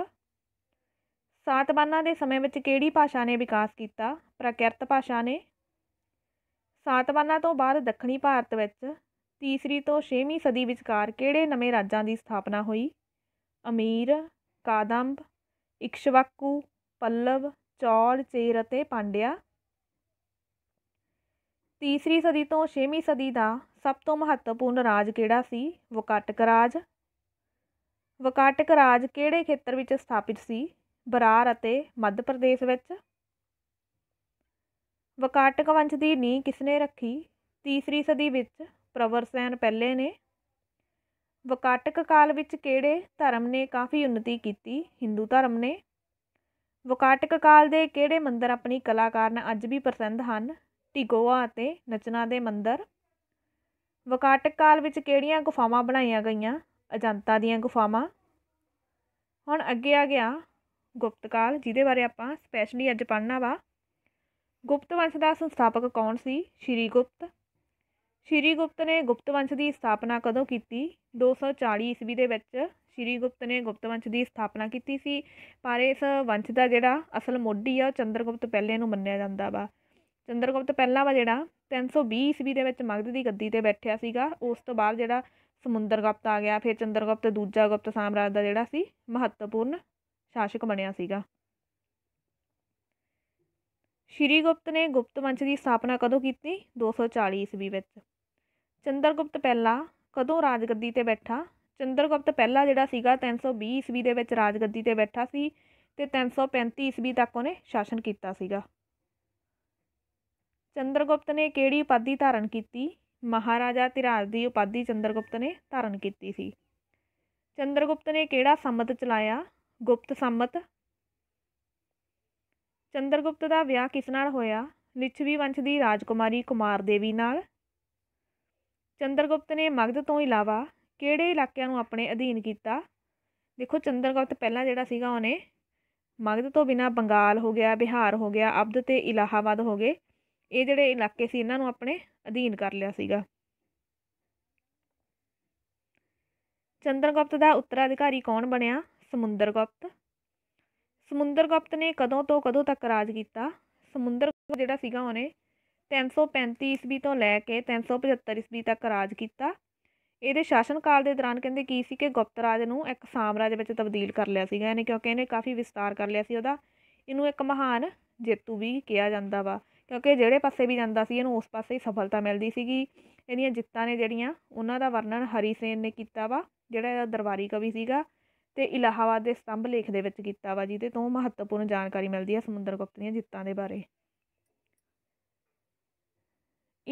Speaker 1: ਸਾਤਵਾਹਨਾਂ ਦੇ ਸਮੇਂ ਵਿੱਚ ਕਿਹੜੀ ਭਾਸ਼ਾ ਨੇ ਵਿਕਾਸ ਕੀਤਾ ਪ੍ਰਕਿਰਤ ਭਾਸ਼ਾ ਨੇ ਸਾਤਵਾਹਨਾਂ ਤੋਂ ਬਾਅਦ ਦੱਖਣੀ ਭਾਰਤ ਵਿੱਚ ਤੀਸਰੀ ਤੋਂ ਛੇਵੀਂ ਸਦੀ ਵਿਚਕਾਰ ਕਿਹੜੇ ਨਵੇਂ ਰਾਜਾਂ ਦੀ ਸਥਾਪਨਾ ਹੋਈ ਅਮੀਰ ਕਾਦੰਬ ਇਕਸ਼ਵਾਕੂ ਪੱਲਵ ਚੌਲ ਚੇਰ ਅਤੇ ਪਾਂਡਿਆ ਤੀਸਰੀ ਸਦੀ ਤੋਂ ਛੇਵੀਂ ਸਦੀ ਦਾ ਸਭ ਤੋਂ ਮਹੱਤਵਪੂਰਨ ਰਾਜ ਕਿਹੜਾ ਸੀ ਵਕਟਕ ਰਾਜ ਵਕਟਕ ਰਾਜ ਕਿਹੜੇ ਖੇਤਰ ਵਿੱਚ ਸਥਾਪਿਤ ਸੀ ਬਰਾਰ ਅਤੇ ਮੱਧ ਪ੍ਰਦੇਸ਼ ਵਿੱਚ ਵਕਾਟਕ ਵੰਸ਼ ਦੀ ਨੀਂਹ ਕਿਸਨੇ ਰੱਖੀ ਤੀਸਰੀ ਸਦੀ ਵਿੱਚ ਪ੍ਰਵਰਸੈਨ ਪਹਿਲੇ ਨੇ ਵਕਾਟਕ ਕਾਲ ਵਿੱਚ ਕਿਹੜੇ ਧਰਮ ਨੇ ਕਾਫੀ ਉન્નਤੀ ਕੀਤੀ ਹਿੰਦੂ ਧਰਮ ਨੇ ਵਕਾਟਕ ਕਾਲ ਦੇ ਕਿਹੜੇ ਮੰਦਰ ਆਪਣੀ ਕਲਾ ਕਾਰਨ ਅੱਜ ਵੀ ਪ੍ਰਸਿੱਧ ਹਨ ਟਿਗੋਆ ਅਤੇ ਨਚਨਾ ਦੇ ਮੰਦਰ ਵਕਾਟਕ ਕਾਲ ਵਿੱਚ ਕਿਹੜੀਆਂ ਗੁਫਾਵਾਂ ਬਣਾਈਆਂ ਗਈਆਂ ਅਜੰਤਾ ਦੀਆਂ ਗੁਫਾਵਾਂ ਹੁਣ ਅੱਗੇ ਆ ਗਿਆ ਗੁਪਤ ਕਾਲ ਜਿਹਦੇ ਬਾਰੇ ਆਪਾਂ ਸਪੈਸ਼ਲੀ ਅੱਜ ਪੜ੍ਹਨਾ ਵਾ ਗੁਪਤ ਵੰਸ਼ ਦਾ ਸੰਸਥਾਪਕ ਕੌਣ ਸੀ ਸ਼੍ਰੀ ਗੁਪਤ ਸ਼੍ਰੀ ਗੁਪਤ ਨੇ ਗੁਪਤ ਵੰਸ਼ ਦੀ ਸਥਾਪਨਾ ਕਦੋਂ ਕੀਤੀ 240 ਈਸਵੀ ਦੇ ਵਿੱਚ ਸ਼੍ਰੀ ਗੁਪਤ ਨੇ ਗੁਪਤ ਵੰਸ਼ ਦੀ ਸਥਾਪਨਾ ਕੀਤੀ ਸੀ ਪਰ ਇਸ ਵੰਸ਼ ਦਾ ਜਿਹੜਾ ਅਸਲ ਮੋਢੀ ਆ ਚੰਦਰਗੁਪਤ ਪਹਿਲੇ ਨੂੰ ਮੰਨਿਆ ਜਾਂਦਾ ਵਾ ਚੰਦਰਗੁਪਤ ਪਹਿਲਾ ਵਾ ਜਿਹੜਾ 320 ਈਸਵੀ ਦੇ ਵਿੱਚ ਮਗਧ ਦੀ ਗੱਦੀ ਤੇ ਬੈਠਿਆ ਸੀਗਾ ਉਸ ਤੋਂ ਬਾਅਦ ਜਿਹੜਾ ਸਮੁੰਦਰਗੁਪਤ ਆ ਗਿਆ ਫਿਰ ਚੰਦਰਗੁਪਤ ਦੂਜਾ ਗੁਪਤ ਸਾਮਰਾਜ ਦਾ ਜਿਹੜਾ ਸੀ ਮਹੱਤਵਪੂਰਨ ਸ਼ਾਸਕ ਬਣਿਆ ਸੀਗਾ ਸ਼੍ਰੀ ਗੁਪਤ ਨੇ ਗੁਪਤ ਵੰਸ਼ ਦੀ ਸਥਾਪਨਾ ਕਦੋਂ ਕੀਤੀ 240 ਈਸਵੀ ਵਿੱਚ ਚੰਦਰਗੁਪਤ ਪਹਿਲਾ ਕਦੋਂ ਰਾਜਗੱਦੀ ਤੇ ਬੈਠਾ ਚੰਦਰਗੁਪਤ ਪਹਿਲਾ ਜਿਹੜਾ ਸੀਗਾ 320 ਈਸਵੀ ਦੇ ਵਿੱਚ ਰਾਜਗੱਦੀ ਤੇ ਬੈਠਾ ਸੀ ਤੇ 335 ਈਸਵੀ ਤੱਕ ਉਹਨੇ ਸ਼ਾਸਨ ਕੀਤਾ ਸੀਗਾ ਚੰਦਰਗੁਪਤ ਨੇ ਕਿਹੜੀ ਉਪਾਧੀ ਧਾਰਨ ਕੀਤੀ ਮਹਾਰਾਜਾ ਧਿਰਾਜ ਦੀ ਉਪਾਧੀ ਚੰਦਰਗੁਪਤ ਨੇ ਧਾਰਨ ਕੀਤੀ ਸੀ ਚੰਦਰਗੁਪਤ ਨੇ ਕਿਹੜਾ ਸੰਮਤ ਚਲਾਇਆ ਗੁਪਤ ਸੰਮਤ ਚੰਦਰਗੁਪਤ ਦਾ ਵਿਆਹ ਕਿਸ ਨਾਲ ਹੋਇਆ ਲਿਛਵੀ ਵੰਸ਼ ਦੀ ਰਾਜਕੁਮਾਰੀ ਕੁਮਾਰ ਦੇਵੀ ਨਾਲ ਚੰਦਰਗੁਪਤ ਨੇ ਮਗਧ ਤੋਂ ਇਲਾਵਾ ਕਿਹੜੇ ਇਲਾਕਿਆਂ ਨੂੰ ਆਪਣੇ ਅਧੀਨ ਕੀਤਾ ਦੇਖੋ ਚੰਦਰਗੁਪਤ ਪਹਿਲਾਂ ਜਿਹੜਾ ਸੀਗਾ ਉਹਨੇ ਮਗਧ ਤੋਂ ਬਿਨਾ ਬੰਗਾਲ ਹੋ ਗਿਆ ਬਿਹਾਰ ਹੋ ਗਿਆ ਅਬਦ ਤੇ ਇਲਾਹਾਬਾਦ ਹੋ ਗਏ ਇਹ ਜਿਹੜੇ ਇਲਾਕੇ ਸੀ ਇਹਨਾਂ ਨੂੰ ਆਪਣੇ ਅਧੀਨ ਕਰ ਲਿਆ ਸੀਗਾ ਚੰਦਰਗੁਪਤ ਦਾ ਉੱਤਰਾਧਿਕਾਰੀ ਕੌਣ ਬਣਿਆ ਸਮੁੰਦਰਗੁਪਤ ਸਮੁੰਦਰਗੁਪਤ ਨੇ ਕਦੋਂ ਤੋਂ ਕਦੋਂ ਤੱਕ ਰਾਜ ਕੀਤਾ ਸਮੁੰਦਰਗੁਪਤ ਜਿਹੜਾ ਸੀਗਾ ਉਹਨੇ 335 ਈਸਵੀ ਤੋਂ ਲੈ ਕੇ 375 ਈਸਵੀ ਤੱਕ ਰਾਜ ਕੀਤਾ ਇਹਦੇ ਸ਼ਾਸਨ ਕਾਲ ਦੇ ਦੌਰਾਨ ਕਹਿੰਦੇ ਕੀ ਸੀ ਕਿ ਗੁਪਤ ਰਾਜ ਨੂੰ ਇੱਕ ਸਾਮਰਾਜ ਵਿੱਚ ਤਬਦੀਲ ਕਰ ਲਿਆ ਸੀਗਾ ਯਾਨੀ ਕਿਉਂਕਿ ਇਹਨੇ ਕਾਫੀ ਵਿਸਤਾਰ ਕਰ ਲਿਆ ਸੀ ਉਹਦਾ ਇਹਨੂੰ ਇੱਕ ਮਹਾਨ ਜੇਤੂ ਵੀ ਕਿਹਾ ਜਾਂਦਾ ਵਾ ਕਿਉਂਕਿ ਜਿਹੜੇ ਪਾਸੇ ਵੀ ਜਾਂਦਾ ਸੀ ਇਹਨੂੰ ਉਸ ਪਾਸੇ ਹੀ ਸਫਲਤਾ ਮਿਲਦੀ ਸੀਗੀ ਇਹਦੀਆਂ ਜਿੱਤਾਂ ਨੇ ਜਿਹੜੀਆਂ ਉਹਨਾਂ ਦਾ ਵਰਣਨ ਹਰੀ ਸੇਨ ਨੇ ਕੀਤਾ ਵਾ ਜਿਹੜਾ ਇਹਦਾ ਦਰਬਾਰੀ ਕਵੀ ਸੀਗਾ ਤੇ ਇਲਾਹਾਬਾਦ ਦੇ ਸਤੰਭ ਲੇਖ ਦੇ ਵਿੱਚ ਕੀਤਾ ਵਾ ਜਿਹਦੇ ਤੋਂ ਮਹੱਤਵਪੂਰਨ ਜਾਣਕਾਰੀ ਮਿਲਦੀ ਹੈ ਸਮੁੰਦਰ ਗੁਪਤ ਦੀਆਂ ਜਿੱਤਾਂ ਦੇ ਬਾਰੇ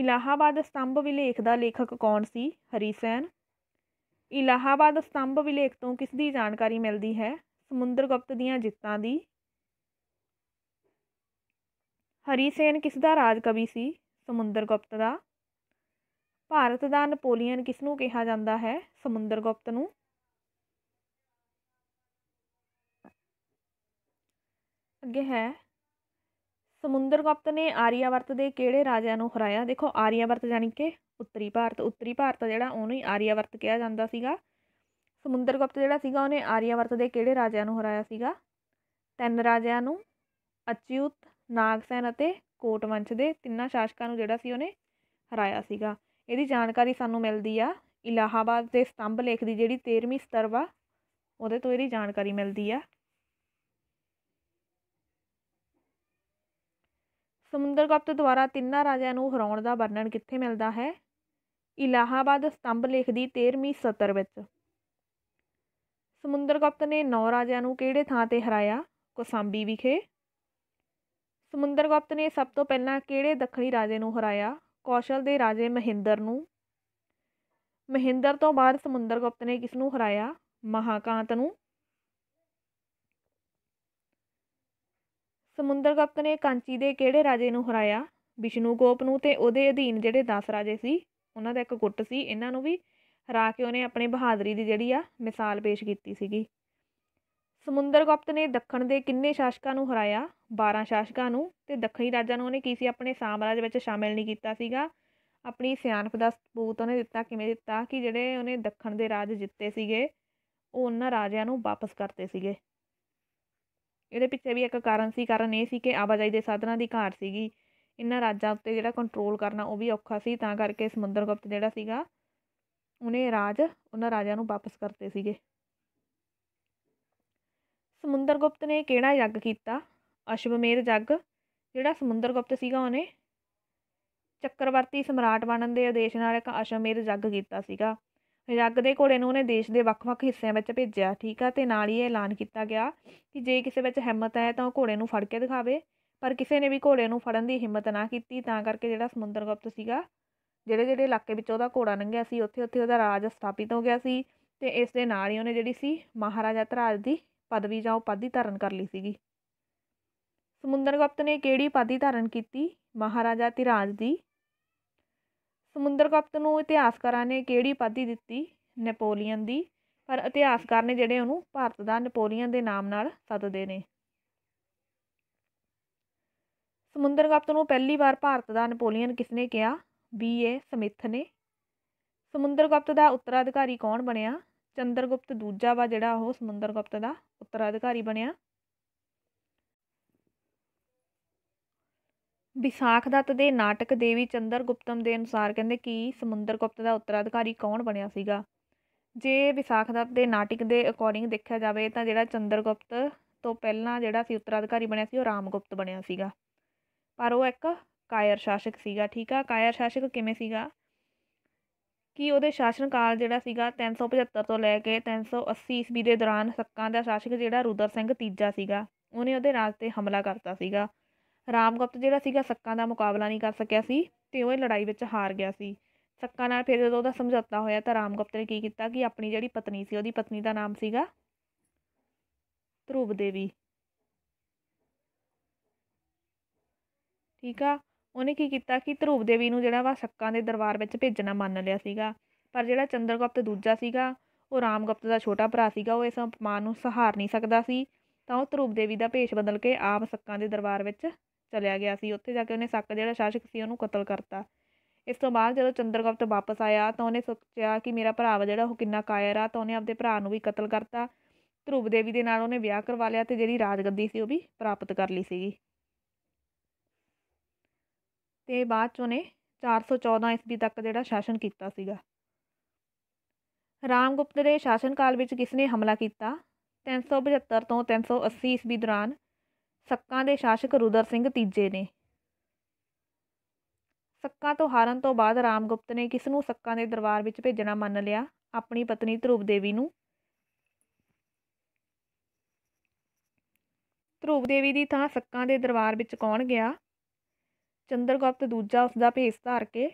Speaker 1: ਇਲਾਹਾਬਾਦ ਸਤੰਭ ਵਿਲੇਖ ਦਾ ਲੇਖਕ ਕੌਣ ਸੀ ਹਰੀ ਸੈਨ ਇਲਾਹਾਬਾਦ ਸਤੰਭ ਵਿਲੇਖ ਤੋਂ ਕਿਸ ਦੀ ਜਾਣਕਾਰੀ ਮਿਲਦੀ ਹੈ ਸਮੁੰਦਰ ਗੁਪਤ ਦੀਆਂ ਜਿੱਤਾਂ ਦੀ ਹਰੀ ਸੈਨ ਕਿਸ ਦਾ ਰਾਜ ਕਵੀ ਸੀ ਸਮੁੰਦਰ ਗੁਪਤ ਦਾ ਭਾਰਤ ਦਾ ਨਪੋਲੀਅਨ ਕਿਸ ਨੂੰ ਕਿਹਾ ਜਾਂਦਾ ਹੈ ਸਮੁੰਦਰ ਗੁਪਤ ਨੂੰ ਅੱਗੇ ਹੈ ਸਮੁੰਦਰਗੁਪਤ ਨੇ ਆਰੀਆਵਰਤ ਦੇ ਕਿਹੜੇ ਰਾਜਿਆਂ ਨੂੰ ਹਰਾਇਆ ਦੇਖੋ ਆਰੀਆਵਰਤ ਜਾਨੀ ਕਿ ਉੱਤਰੀ ਭਾਰਤ ਉੱਤਰੀ ਭਾਰਤ ਜਿਹੜਾ ਉਹਨੂੰ ਹੀ ਆਰੀਆਵਰਤ ਕਿਹਾ ਜਾਂਦਾ ਸੀਗਾ ਸਮੁੰਦਰਗੁਪਤ ਜਿਹੜਾ ਸੀਗਾ ਉਹਨੇ ਆਰੀਆਵਰਤ ਦੇ ਕਿਹੜੇ ਰਾਜਿਆਂ ਨੂੰ ਹਰਾਇਆ ਸੀਗਾ ਤਿੰਨ ਰਾਜਿਆਂ ਨੂੰ ਅਚਿਉਤ ਨਾਗਸੈਨ ਅਤੇ ਕੋਟਵੰਸ਼ ਦੇ ਤਿੰਨਾਂ ਸ਼ਾਸਕਾਂ ਨੂੰ ਜਿਹੜਾ ਸੀ ਉਹਨੇ ਹਰਾਇਆ ਸੀਗਾ ਇਹਦੀ ਜਾਣਕਾਰੀ ਸਾਨੂੰ ਮਿਲਦੀ ਆ ਇਲਾਹਾਬਾਦ ਦੇ ਸਤੰਭ ਲੇਖ ਦੀ ਜਿਹੜੀ 13ਵੀਂ ਸਤਰਵਾ ਉਹਦੇ ਤੋਂ ਇਹਦੀ ਜਾਣਕਾਰੀ ਮਿਲਦੀ ਆ ਸਮੁੰਦਰਗੁਪਤ ਦੁਆਰਾ ਤਿੰਨਾਂ ਰਾਜਿਆਂ ਨੂੰ ਹਰਾਉਣ ਦਾ ਵਰਣਨ ਕਿੱਥੇ ਮਿਲਦਾ ਹੈ ਇਲਾਹਾਬਾਦ ਸਤੰਭ ਲੇਖ ਦੀ 13ਵੀਂ ਸਤਰ ਵਿੱਚ ਸਮੁੰਦਰਗੁਪਤ ਨੇ ਨੌ ਰਾਜਿਆਂ ਨੂੰ ਕਿਹੜੇ ਥਾਂ ਤੇ ਹਰਾਇਆ ਕੋਸਾਂਬੀ ਵਿਖੇ ਸਮੁੰਦਰਗੁਪਤ ਨੇ ਸਭ ਤੋਂ ਪਹਿਲਾਂ ਕਿਹੜੇ ਦੱਖਣੀ ਰਾਜੇ ਨੂੰ ਹਰਾਇਆ ਕੌਸ਼ਲ ਦੇ ਰਾਜੇ ਮਹਿੰਦਰ ਨੂੰ ਮਹਿੰਦਰ ਤੋਂ ਬਾਅਦ ਸਮੁੰਦਰਗੁਪਤ ਨੇ ਕਿਸ ਨੂੰ ਹਰਾਇਆ ਮਹਾਕਾਂਤ ਨੂੰ ਸਮੁੰਦਰਗੁਪਤ ਨੇ ਕਾਂਚੀ ਦੇ ਕਿਹੜੇ ਰਾਜੇ ਨੂੰ ਹਰਾਇਆ ਗੋਪ ਨੂੰ ਤੇ ਉਹਦੇ ਅਧੀਨ ਜਿਹੜੇ 10 ਰਾਜੇ ਸੀ ਉਹਨਾਂ ਦਾ ਇੱਕ ਗੁੱਟ ਸੀ ਇਹਨਾਂ ਨੂੰ ਵੀ ਹਰਾ ਕੇ ਉਹਨੇ ਆਪਣੀ ਬਹਾਦਰੀ ਦੀ ਜਿਹੜੀ ਆ ਮਿਸਾਲ ਪੇਸ਼ ਕੀਤੀ ਸੀਗੀ ਸਮੁੰਦਰਗੁਪਤ ਨੇ ਦੱਖਣ ਦੇ ਕਿੰਨੇ ਸ਼ਾਸਕਾਂ ਨੂੰ ਹਰਾਇਆ 12 ਸ਼ਾਸਕਾਂ ਨੂੰ ਤੇ ਦੱਖਣੀ ਰਾਜਾਂ ਨੂੰ ਉਹਨੇ ਕੀ ਸੀ ਆਪਣੇ ਸਾਮਰਾਜ ਵਿੱਚ ਸ਼ਾਮਿਲ ਨਹੀਂ ਕੀਤਾ ਸੀਗਾ ਆਪਣੀ ਸਿਆਣਪ ਦਾ ਸਬੂਤ ਉਹਨੇ ਦਿੱਤਾ ਕਿਵੇਂ ਦਿੱਤਾ ਕਿ ਜਿਹੜੇ ਉਹਨੇ ਦੱਖਣ ਦੇ ਰਾਜ ਜਿੱਤੇ ਸੀਗੇ ਉਹ ਉਹਨਾਂ ਰਾਜਿਆਂ ਨੂੰ ਵਾਪਸ ਕਰਤੇ ਸੀਗੇ ਇਹਦੇ ਪਿੱਛੇ ਵੀ ਇੱਕ ਕਾਰਨ ਸੀ ਕਾਰਨ ਇਹ ਸੀ ਕਿ ਆਵਾਜਾਈ ਦੇ ਸਾਧਨਾਂ ਦੀ ਘਾਟ ਸੀਗੀ ਇਹਨਾਂ ਰਾਜਾਂ ਉੱਤੇ ਜਿਹੜਾ ਕੰਟਰੋਲ ਕਰਨਾ ਉਹ ਵੀ ਔਖਾ ਸੀ ਤਾਂ ਕਰਕੇ ਸਮੁੰਦਰ ਗੁਪਤ ਜਿਹੜਾ ਸੀਗਾ ਉਹਨੇ ਰਾਜ ਉਹਨਾਂ ਰਾਜਾਂ ਨੂੰ ਵਾਪਸ ਕਰਤੇ ਸੀਗੇ ਸਮੁੰਦਰ ਗੁਪਤ ਨੇ ਕਿਹੜਾ ਯੱਗ ਕੀਤਾ ਅਸ਼ਵਮੇਧ ਯੱਗ ਜਿਹੜਾ ਸਮੁੰਦਰ ਗੁਪਤ ਸੀਗਾ ਉਹਨੇ ਚੱਕਰਵਰਤੀ ਸਮਰਾਟ ਬਣਨ ਦੇ ਆਦੇਸ਼ ਨਾਲ ਇੱਕ ਅਸ਼ਵਮੇਧ ਯੱਗ ਕੀਤਾ ਸੀਗਾ ਰੱਗ ਦੇ ਘੋੜੇ ਨੂੰ ਉਹਨੇ ਦੇਸ਼ ਦੇ ਵੱਖ-ਵੱਖ ਹਿੱਸਿਆਂ ਵਿੱਚ ਭੇਜਿਆ ਠੀਕ ਆ ਤੇ ਨਾਲ ਹੀ ਇਹ ਐਲਾਨ ਕੀਤਾ ਗਿਆ ਕਿ ਜੇ ਕਿਸੇ ਵਿੱਚ ਹਿੰਮਤ ਹੈ ਤਾਂ ਉਹ ਘੋੜੇ ਨੂੰ ਫੜ ਕੇ ਦਿਖਾਵੇ ਪਰ ਕਿਸੇ ਨੇ ਵੀ ਘੋੜੇ ਨੂੰ ਫੜਨ ਦੀ ਹਿੰਮਤ ਨਾ ਕੀਤੀ ਤਾਂ ਕਰਕੇ ਜਿਹੜਾ ਸਮੁੰਦਰ ਗੁਪਤ ਸੀਗਾ ਜਿਹੜੇ ਜਿਹੜੇ ਇਲਾਕੇ ਵਿੱਚ ਉਹਦਾ ਘੋੜਾ ਲੰਘਿਆ ਸੀ ਉੱਥੇ ਉੱਥੇ ਉਹਦਾ ਰਾਜ ਸਥਾਪਿਤ ਹੋ ਗਿਆ ਸੀ ਤੇ ਇਸ ਦੇ ਨਾਲ ਹੀ ਉਹਨੇ ਜਿਹੜੀ ਸੀ ਮਹਾਰਾਜਾ ਧਰਾਜ ਦੀ ਪਦਵੀ ਜਾਂ ਉਪਾਧੀ ਧਾਰਨ ਕਰ ਲਈ ਸੀਗੀ ਸਮੁੰਦਰ ਗੁਪਤ ਨੇ ਕਿਹੜੀ ਉਪਾਧੀ ਧਾਰਨ ਕੀਤੀ ਮਹਾਰਾਜਾ ਧਿਰਾਜ ਦੀ ਸਮੁੰਦਰ ਗੁਪਤ ਨੂੰ ਇਤਿਹਾਸਕਾਰਾਂ ਨੇ ਕਿਹੜੀ ਉਪਾਧੀ ਦਿੱਤੀ ਨੈਪੋਲੀਅਨ ਦੀ ਪਰ ਇਤਿਹਾਸਕਾਰ ਨੇ ਜਿਹੜੇ ਉਹਨੂੰ ਭਾਰਤ ਦਾ ਨੈਪੋਲੀਅਨ ਦੇ ਨਾਮ ਨਾਲ ਸੱਦਦੇ ਨੇ ਸਮੁੰਦਰ ਗੁਪਤ ਨੂੰ ਪਹਿਲੀ ਵਾਰ ਭਾਰਤ ਦਾ ਨੈਪੋਲੀਅਨ ਕਿਸਨੇ ਕਿਹਾ ਬੀ ਏ ਸਮਿਥ ਨੇ ਸਮੁੰਦਰ ਗੁਪਤ ਦਾ ਉੱਤਰਾਧਿਕਾਰੀ ਕੌਣ ਬਣਿਆ ਚੰਦਰ ਗੁਪਤ ਦੂਜਾ ਵਾ ਜਿਹੜਾ ਉਹ ਸਮੁੰਦਰ ਗੁਪਤ ਦਾ ਉੱਤਰਾਧਿਕਾਰੀ ਬਣਿਆ ਵਿਸਾਖ ਦੱਤ ਦੇ ਨਾਟਕ ਦੇਵੀ ਚੰਦਰ ਗੁਪਤਮ ਦੇ ਅਨੁਸਾਰ ਕਹਿੰਦੇ ਕਿ ਸਮੁੰਦਰ ਗੁਪਤ ਦਾ ਉੱਤਰਾਧਿਕਾਰੀ ਕੌਣ ਬਣਿਆ ਸੀਗਾ ਜੇ ਵਿਸਾਖ ਦੱਤ ਦੇ ਨਾਟਕ ਦੇ ਅਕੋਰਡਿੰਗ ਦੇਖਿਆ ਜਾਵੇ ਤਾਂ ਜਿਹੜਾ ਚੰਦਰ ਗੁਪਤ ਤੋਂ ਪਹਿਲਾਂ ਜਿਹੜਾ ਸੀ ਉੱਤਰਾਧਿਕਾਰੀ ਬਣਿਆ ਸੀ ਉਹ ਗੁਪਤ ਬਣਿਆ ਸੀਗਾ ਪਰ ਉਹ ਇੱਕ ਕਾਇਰ ਸ਼ਾਸਕ ਸੀਗਾ ਠੀਕ ਆ ਕਾਇਰ ਸ਼ਾਸਕ ਕਿਵੇਂ ਸੀਗਾ ਕਿ ਉਹਦੇ ਸ਼ਾਸਨ ਕਾਲ ਜਿਹੜਾ ਸੀਗਾ 375 ਤੋਂ ਲੈ ਕੇ 380 ਈਸਵੀ ਦੇ ਦੌਰਾਨ ਸੱਕਾਂ ਦਾ ਸ਼ਾਸਕ ਜਿਹੜਾ ਰੁਦਰ ਸਿੰਘ ਤੀਜਾ ਸੀਗਾ ਉਹਨੇ ਉਹਦੇ ਰਾਜ ਤੇ ਹਮਲਾ ਕਰਤਾ ਸੀਗਾ ਰਾਮ ਜਿਹੜਾ ਸੀਗਾ ਸੱਕਾਂ ਦਾ ਮੁਕਾਬਲਾ ਨਹੀਂ ਕਰ ਸਕਿਆ ਸੀ ਤੇ ਉਹ ਲੜਾਈ ਵਿੱਚ ਹਾਰ ਗਿਆ ਸੀ ਸੱਕਾਂ ਨਾਲ ਫਿਰ ਜਦੋਂ ਉਹਦਾ ਸਮਝੌਤਾ ਹੋਇਆ ਤਾਂ ਰਾਮ ਨੇ ਕੀ ਕੀਤਾ ਕਿ ਆਪਣੀ ਜਿਹੜੀ ਪਤਨੀ ਸੀ ਉਹਦੀ ਪਤਨੀ ਦਾ ਨਾਮ ਸੀਗਾ ਧਰੂਬ ਦੇਵੀ ਠੀਕ ਆ ਉਹਨੇ ਕੀ ਕੀਤਾ ਕਿ ਧਰੂਬ ਦੇਵੀ ਨੂੰ ਜਿਹੜਾ ਵਾ ਸੱਕਾਂ ਦੇ ਦਰਬਾਰ ਵਿੱਚ ਭੇਜਣਾ ਮੰਨ ਲਿਆ ਸੀਗਾ ਪਰ ਜਿਹੜਾ ਚੰਦਰਗੁਪਤ ਦੂਜਾ ਸੀਗਾ ਉਹ ਰਾਮਗੁਪਤ ਦਾ ਛੋਟਾ ਭਰਾ ਸੀਗਾ ਉਹ ਇਸ ਅਪਮਾਨ ਨੂੰ ਸਹਾਰ ਨਹੀਂ ਸਕਦਾ ਸੀ ਤਾਂ ਉਹ ਧਰੂਬ ਦੇਵੀ ਦਾ ਭੇਸ਼ ਬਦਲ ਕੇ ਆਪ ਸੱਕਾਂ ਦੇ ਦਰਬਾਰ ਵਿੱਚ ਚਲਿਆ ਗਿਆ ਸੀ ਉੱਥੇ ਜਾ ਕੇ ਉਹਨੇ ਸੱਕ ਜਿਹੜਾ ਸ਼ਾਸਕ ਸੀ ਉਹਨੂੰ ਕਤਲ ਕਰਤਾ ਇਸ ਤੋਂ ਬਾਅਦ ਜਦੋਂ ਚੰਦਰਗੁਪਤ ਵਾਪਸ ਆਇਆ ਤਾਂ ਉਹਨੇ ਸੋਚਿਆ ਕਿ ਮੇਰਾ ਭਰਾ ਜਿਹੜਾ ਉਹ ਕਿੰਨਾ ਕਾਇਰ ਆ ਤਾਂ ਉਹਨੇ ਆਪਦੇ ਭਰਾ ਨੂੰ ਵੀ ਕਤਲ ਕਰਤਾ ਧਰੁਵ ਦੇਵੀ ਦੇ ਨਾਲ ਉਹਨੇ ਵਿਆਹ ਕਰਵਾ ਲਿਆ ਤੇ ਜਿਹੜੀ ਰਾਜਗੱਦੀ ਸੀ ਉਹ ਵੀ ਪ੍ਰਾਪਤ ਕਰ ਲਈ ਸੀਗੀ ਤੇ ਬਾਅਦ ਚ ਉਹਨੇ 414 ਈਸਵੀ ਤੱਕ ਜਿਹੜਾ ਸ਼ਾਸਨ ਕੀਤਾ ਸੀਗਾ ਰਾਮਗੁਪਤ ਦੇ ਸ਼ਾਸਨ ਕਾਲ ਵਿੱਚ ਕਿਸ ਨੇ ਹਮਲਾ ਕੀਤਾ 375 ਤੋਂ 380 ਈਸਵੀ ਦੌਰਾਨ ਸੱਕਾਂ ਦੇ ਸ਼ਾਸਕ ਰੁਦਰ ਸਿੰਘ ਤੀਜੇ ਨੇ ਸੱਕਾਂ ਤੋਂ ਹਾਰਨ ਤੋਂ ਬਾਅਦ ਰਾਮਗੁਪਤ ਨੇ ਕਿਸ ਨੂੰ ਸੱਕਾਂ ਦੇ ਦਰਬਾਰ ਵਿੱਚ ਭੇਜਣਾ ਮੰਨ ਲਿਆ ਆਪਣੀ ਪਤਨੀ ਧਰੂਪ ਦੇਵੀ ਨੂੰ ਧਰੂਪ ਦੇਵੀ ਦੀ ਥਾਂ ਸੱਕਾਂ ਦੇ ਦਰਬਾਰ ਵਿੱਚ ਕੌਣ ਗਿਆ ਚੰਦਰਗੁਪਤ ਦੂਜਾ ਉਸ ਦਾ ਭੇਸ ਧਾਰ ਕੇ